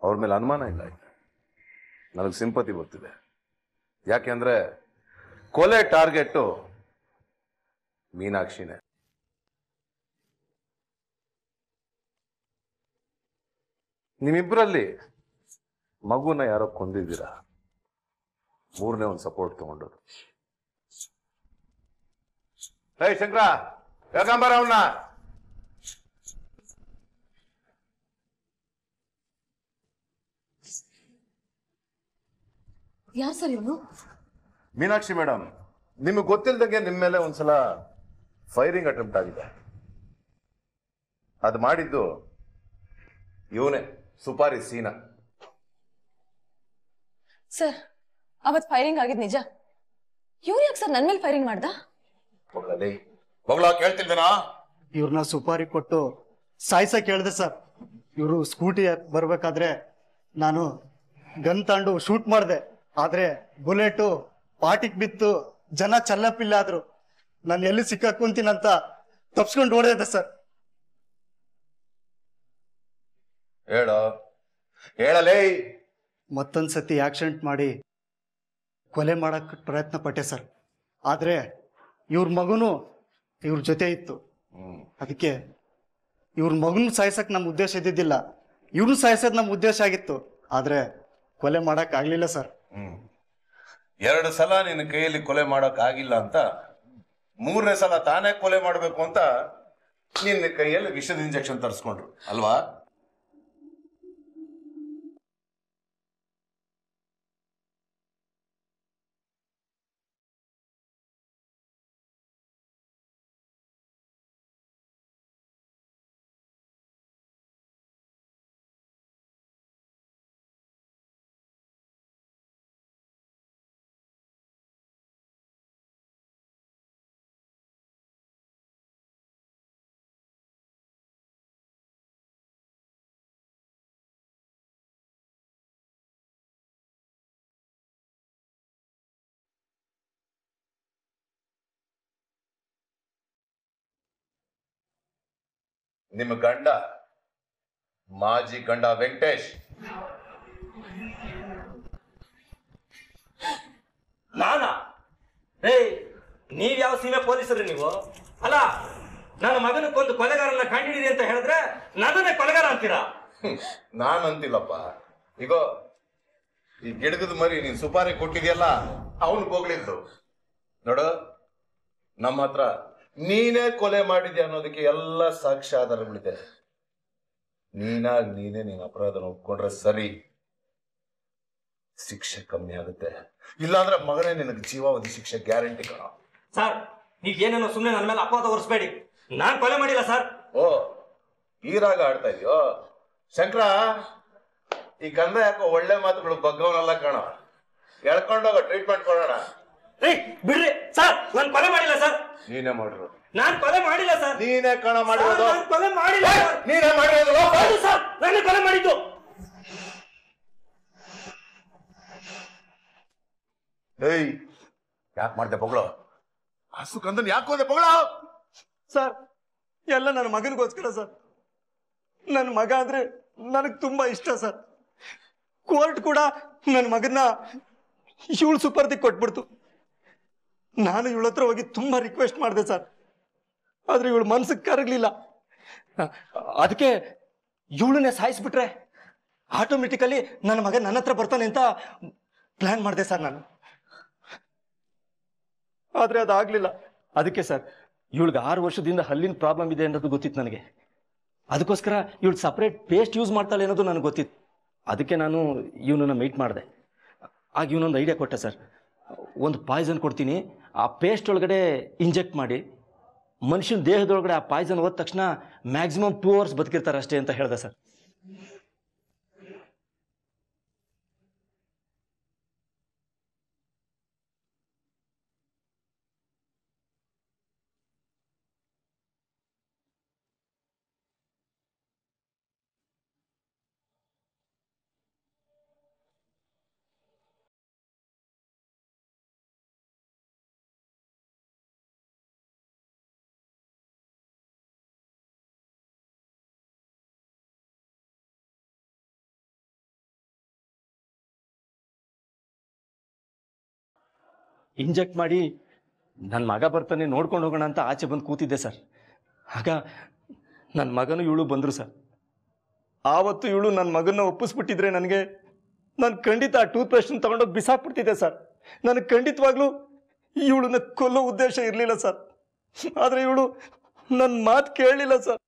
ಅವ್ರ ಮೇಲೆ ಅನುಮಾನ ಇಲ್ಲ ನನಗೆ ಸಿಂಪತಿ ಬರ್ತಿದೆ ಯಾಕೆಂದ್ರೆ ಕೊಲೆ ಟಾರ್ಗೆಟ್ಟು ಮೀನಾಕ್ಷಿನೇ ನಿಮ್ಮಿಬ್ಬರಲ್ಲಿ ಮಗುನ ಯಾರೋ ಕೊಂದಿದ್ದೀರ ಮೂರನೇ ಒಂದು ಸಪೋರ್ಟ್ ತಗೊಂಡು ಹೇ ಶಂಕರ ಯಾಕಂಬರ ಅವನ್ನ ಯಾರು ಸರ್ ಇವನು ಮೀನಾಕ್ಷಿ ಮೇಡಮ್ ನಿಮಗೆ ಗೊತ್ತಿಲ್ಲದಂಗೆ ನಿಮ್ಮ ಮೇಲೆ ಒಂದ್ಸಲ ಫೈರಿಂಗ್ ಅಟೆಂಪ್ಟ್ ಆಗಿದೆ ಅದು ಮಾಡಿದ್ದು ಇವನೇ ಸುಪಾರಿ ಸೀನಾ ಸರ್ ಅವತ್ ಫೈರಿಂಗ್ ಆಗಿದ್ ನಿಜ ಇವ್ರು ಯಾಕೆ ಸರ್ ನನ್ ಮೇಲೆ ಫೈರಿಂಗ್ ಮಾಡ್ದ ಇವ್ರನ್ನ ಸುಪಾರಿ ಕೊಟ್ಟು ಸಾಯ್ಸ ಕೇಳಿದೆ ಸರ್ ಇವರು ಸ್ಕೂಟಿ ಬರ್ಬೇಕಾದ್ರೆ ನಾನು ಗನ್ ತಾಂಡು ಶೂಟ್ ಮಾಡ್ದೆ ಆದ್ರೆ ಬುಲೆಟು ಪಾಟಿಗೆ ಬಿತ್ತು ಜನ ಚಲ್ಲಪ್ಪಿಲ್ಲ ಆದ್ರು ನಾನು ಎಲ್ಲಿ ಸಿಕ್ಕಾಕೊಂತೀನಂತ ತಪ್ಸ್ಕೊಂಡು ಓಡಿದೆ ಸರ್ ಹೇಳೋ ಹೇಳಲೇ ಮತ್ತೊಂದ್ಸತಿ ಆಕ್ಸಿಡೆಂಟ್ ಮಾಡಿ ಕೊಲೆ ಮಾಡಕ್ ಪ್ರಯತ್ನ ಪಟ್ಟೆ ಸರ್ ಆದ್ರೆ ಇವ್ರ ಮಗನು ಇವ್ರ ಜೊತೆ ಇತ್ತು ಅದಕ್ಕೆ ಇವ್ರ ಮಗನ ಸಾಯಿಸಕ್ ನಮ್ಮ ಉದ್ದೇಶ ಇದ್ದಿದ್ದಿಲ್ಲ ಇವ್ರನ್ನ ಸಾಯಿಸೋದು ನಮ್ಮ ಉದ್ದೇಶ ಆಗಿತ್ತು ಆದ್ರೆ ಕೊಲೆ ಮಾಡಕ್ ಆಗ್ಲಿಲ್ಲ ಸರ್ ಎರಡು ಸಲ ನಿನ್ನ ಕೈಯಲ್ಲಿ ಕೊಲೆ ಮಾಡಕ್ ಆಗಿಲ್ಲ ಅಂತ ಮೂರನೇ ಸಲ ತಾನೇ ಕೊಲೆ ಮಾಡಬೇಕು ಅಂತ ನಿನ್ನ ಕೈಯಲ್ಲಿ ವಿಷದ ಇಂಜೆಕ್ಷನ್ ತರಿಸ್ಕೊಂಡ್ರು ಅಲ್ವಾ ನಿಮ್ಮ ಗಂಡ ಮಾಜಿ ಗಂಡ ವೆಂಕಟೇಶ್ ನಾನ ನೀವ್ ಯಾವ ಸೀಮೆ ಪೊಲೀಸರು ನೀವು ಅಲ್ಲ ನನ್ನ ಮಗನಕ್ಕೊಂದು ಕೊಲೆಗಾರನ ಕಂಡಿಡಿದಿ ಅಂತ ಹೇಳಿದ್ರೆ ನನ್ನೇ ಕೊಲೆಗಾರ ಅಂತೀರಾ ನಾನು ಅಂತಿಲ್ಲಪ್ಪ ಈಗ ಈ ಗಿಡದ ಮರಿ ನೀನ್ ಸುಪಾರಿ ಕೊಟ್ಟಿದ್ಯಲ್ಲ ಅವನು ಹೋಗ್ಲಿಂತು ನೋಡು ನಮ್ಮ ಹತ್ರ ನೀನೇ ಕೊಲೆ ಮಾಡಿದ್ಯಾ ಅನ್ನೋದಕ್ಕೆ ಎಲ್ಲ ಸಾಕ್ಷ್ಯ ಆಧಾರಗಳಿದೆ ನೀನಾಗಿ ನೀನೇ ನೀನ್ ಅಪರಾಧ ಒಪ್ಕೊಂಡ್ರೆ ಸರಿ ಶಿಕ್ಷೆ ಕಮ್ಮಿ ಆಗುತ್ತೆ ಇಲ್ಲಾಂದ್ರೆ ಮಗನೇ ನಿನಗೆ ಜೀವಾವಧಿ ಶಿಕ್ಷೆ ಗ್ಯಾರಂಟಿ ಕಣ ಸರ್ ನೀವೇನೇನೋ ಸುಮ್ಮನೆ ನನ್ನ ಮೇಲೆ ಅಪರಾಧ ಹೊರಿಸ್ಬೇಡಿ ನಾನು ಕೊಲೆ ಮಾಡಿಲ್ಲ ಸರ್ ಓ ಈ ಆಡ್ತಾ ಇದೆಯೋ ಶಂಕರ ಈ ಗಂಧ ಯಾಕೋ ಒಳ್ಳೆ ಮಾತುಗಳು ಬಗ್ಗವನಲ್ಲ ಕಣ ಎಳ್ಕೊಂಡೋಗ ಟ್ರೀಟ್ಮೆಂಟ್ ಕೊಡೋಣ ರೀ ಬಿಡ್ರಿ ಸರ್ ನಾನು ಕೊಲೆ ಮಾಡಿಲ್ಲ ಸರ್ ನೀನೇ ಮಾಡಿರೋ ನಾನು ಕೊಲೆ ಮಾಡಿಲ್ಲ ಸರ್ ನೀನೇ ಕಣ ಮಾಡಿರೋದು ನಾನು ಕೊಲೆ ಮಾಡಿಲ್ಲ ನೀನೇ ಮಾಡಿರೋದು ಸರ್ ನಾನೇ ಕೊಲೆ ಮಾಡಿದ್ದು ಏಯ್ ಯಾಕೆ ಮಾಡ್ದೆ ಬೊಗಳು ಹಸು ಕಂದನ್ ಯಾಕೆ ಹೋದೆ ಬೊಗಳ ಸರ್ ಎಲ್ಲ ನನ್ನ ಮಗನಿಗೋಸ್ಕರ ಸರ್ ನನ್ನ ಮಗ ಅಂದ್ರೆ ನನಗೆ ತುಂಬಾ ಇಷ್ಟ ಸರ್ ಕೋರ್ಟ್ ಕೂಡ ನನ್ನ ಮಗನ ಇವಳು ಸುಪರ್ದಿಗೆ ಕೊಟ್ಬಿಡ್ತು ನಾನು ಇವಳ ಹತ್ರ ಹೋಗಿ ತುಂಬ ರಿಕ್ವೆಸ್ಟ್ ಮಾಡಿದೆ ಸರ್ ಆದರೆ ಇವಳು ಮನ್ಸಕ್ ಕರಗಲಿಲ್ಲ ಅದಕ್ಕೆ ಇವಳನ್ನೇ ಸಾಯಿಸ್ಬಿಟ್ರೆ ಆಟೋಮೆಟಿಕಲಿ ನನ್ನ ಮಗ ನನ್ನ ಹತ್ರ ಬರ್ತಾನೆ ಅಂತ ಪ್ಲ್ಯಾನ್ ಮಾಡಿದೆ ಸರ್ ನಾನು ಆದರೆ ಆಗಲಿಲ್ಲ ಅದಕ್ಕೆ ಸರ್ ಇವಳಿಗೆ ಆರು ವರ್ಷದಿಂದ ಹಲ್ಲಿನ ಪ್ರಾಬ್ಲಮ್ ಇದೆ ಅನ್ನೋದು ಗೊತ್ತಿತ್ತು ನನಗೆ ಅದಕ್ಕೋಸ್ಕರ ಇವಳು ಸಪ್ರೇಟ್ ಪೇಸ್ಟ್ ಯೂಸ್ ಮಾಡ್ತಾಳೆ ಅನ್ನೋದು ನನಗೆ ಗೊತ್ತಿತ್ತು ಅದಕ್ಕೆ ನಾನು ಇವನನ್ನು ಮೀಟ್ ಮಾಡಿದೆ ಆಗ ಇವನೊಂದು ಐಡಿಯಾ ಕೊಟ್ಟೆ ಸರ್ ಒಂದು ಪಾಯ್ಸನ್ ಕೊಡ್ತೀನಿ ಆ ಪೇಸ್ಟ್ ಒಳಗಡೆ ಇಂಜೆಕ್ಟ್ ಮಾಡಿ ಮನುಷ್ಯನ ದೇಹದೊಳಗಡೆ ಆ ಪಾಯ್ಸನ್ ಹೋದ ತಕ್ಷಣ ಮ್ಯಾಕ್ಸಿಮಮ್ ಟೂ ಅವರ್ಸ್ ಬದುಕಿರ್ತಾರೆ ಅಷ್ಟೇ ಅಂತ ಹೇಳಿದೆ ಸರ್ ಇಂಜೆಕ್ಟ್ ಮಾಡಿ ನನ್ನ ಮಗ ಬರ್ತಾನೆ ನೋಡ್ಕೊಂಡು ಹೋಗೋಣ ಅಂತ ಆಚೆ ಬಂದು ಕೂತಿದ್ದೆ ಸರ್ ಆಗ ನನ್ನ ಮಗನು ಇವಳು ಬಂದರು ಸರ್ ಆವತ್ತು ಇವಳು ನನ್ನ ಮಗನ ಒಪ್ಪಿಸ್ಬಿಟ್ಟಿದ್ರೆ ನನಗೆ ನಾನು ಖಂಡಿತ ಆ ಟೂತ್ ಪೇಸ್ಟನ್ನು ತೊಗೊಂಡೋಗಿ ಬಿಸಾಕ್ಬಿಡ್ತಿದ್ದೆ ಸರ್ ನನಗೆ ಖಂಡಿತವಾಗ್ಲೂ ಇವಳನ್ನ ಕೊಲ್ಲೋ ಉದ್ದೇಶ ಇರಲಿಲ್ಲ ಸರ್ ಆದರೆ ಇವಳು ನನ್ನ ಮಾತು ಕೇಳಲಿಲ್ಲ ಸರ್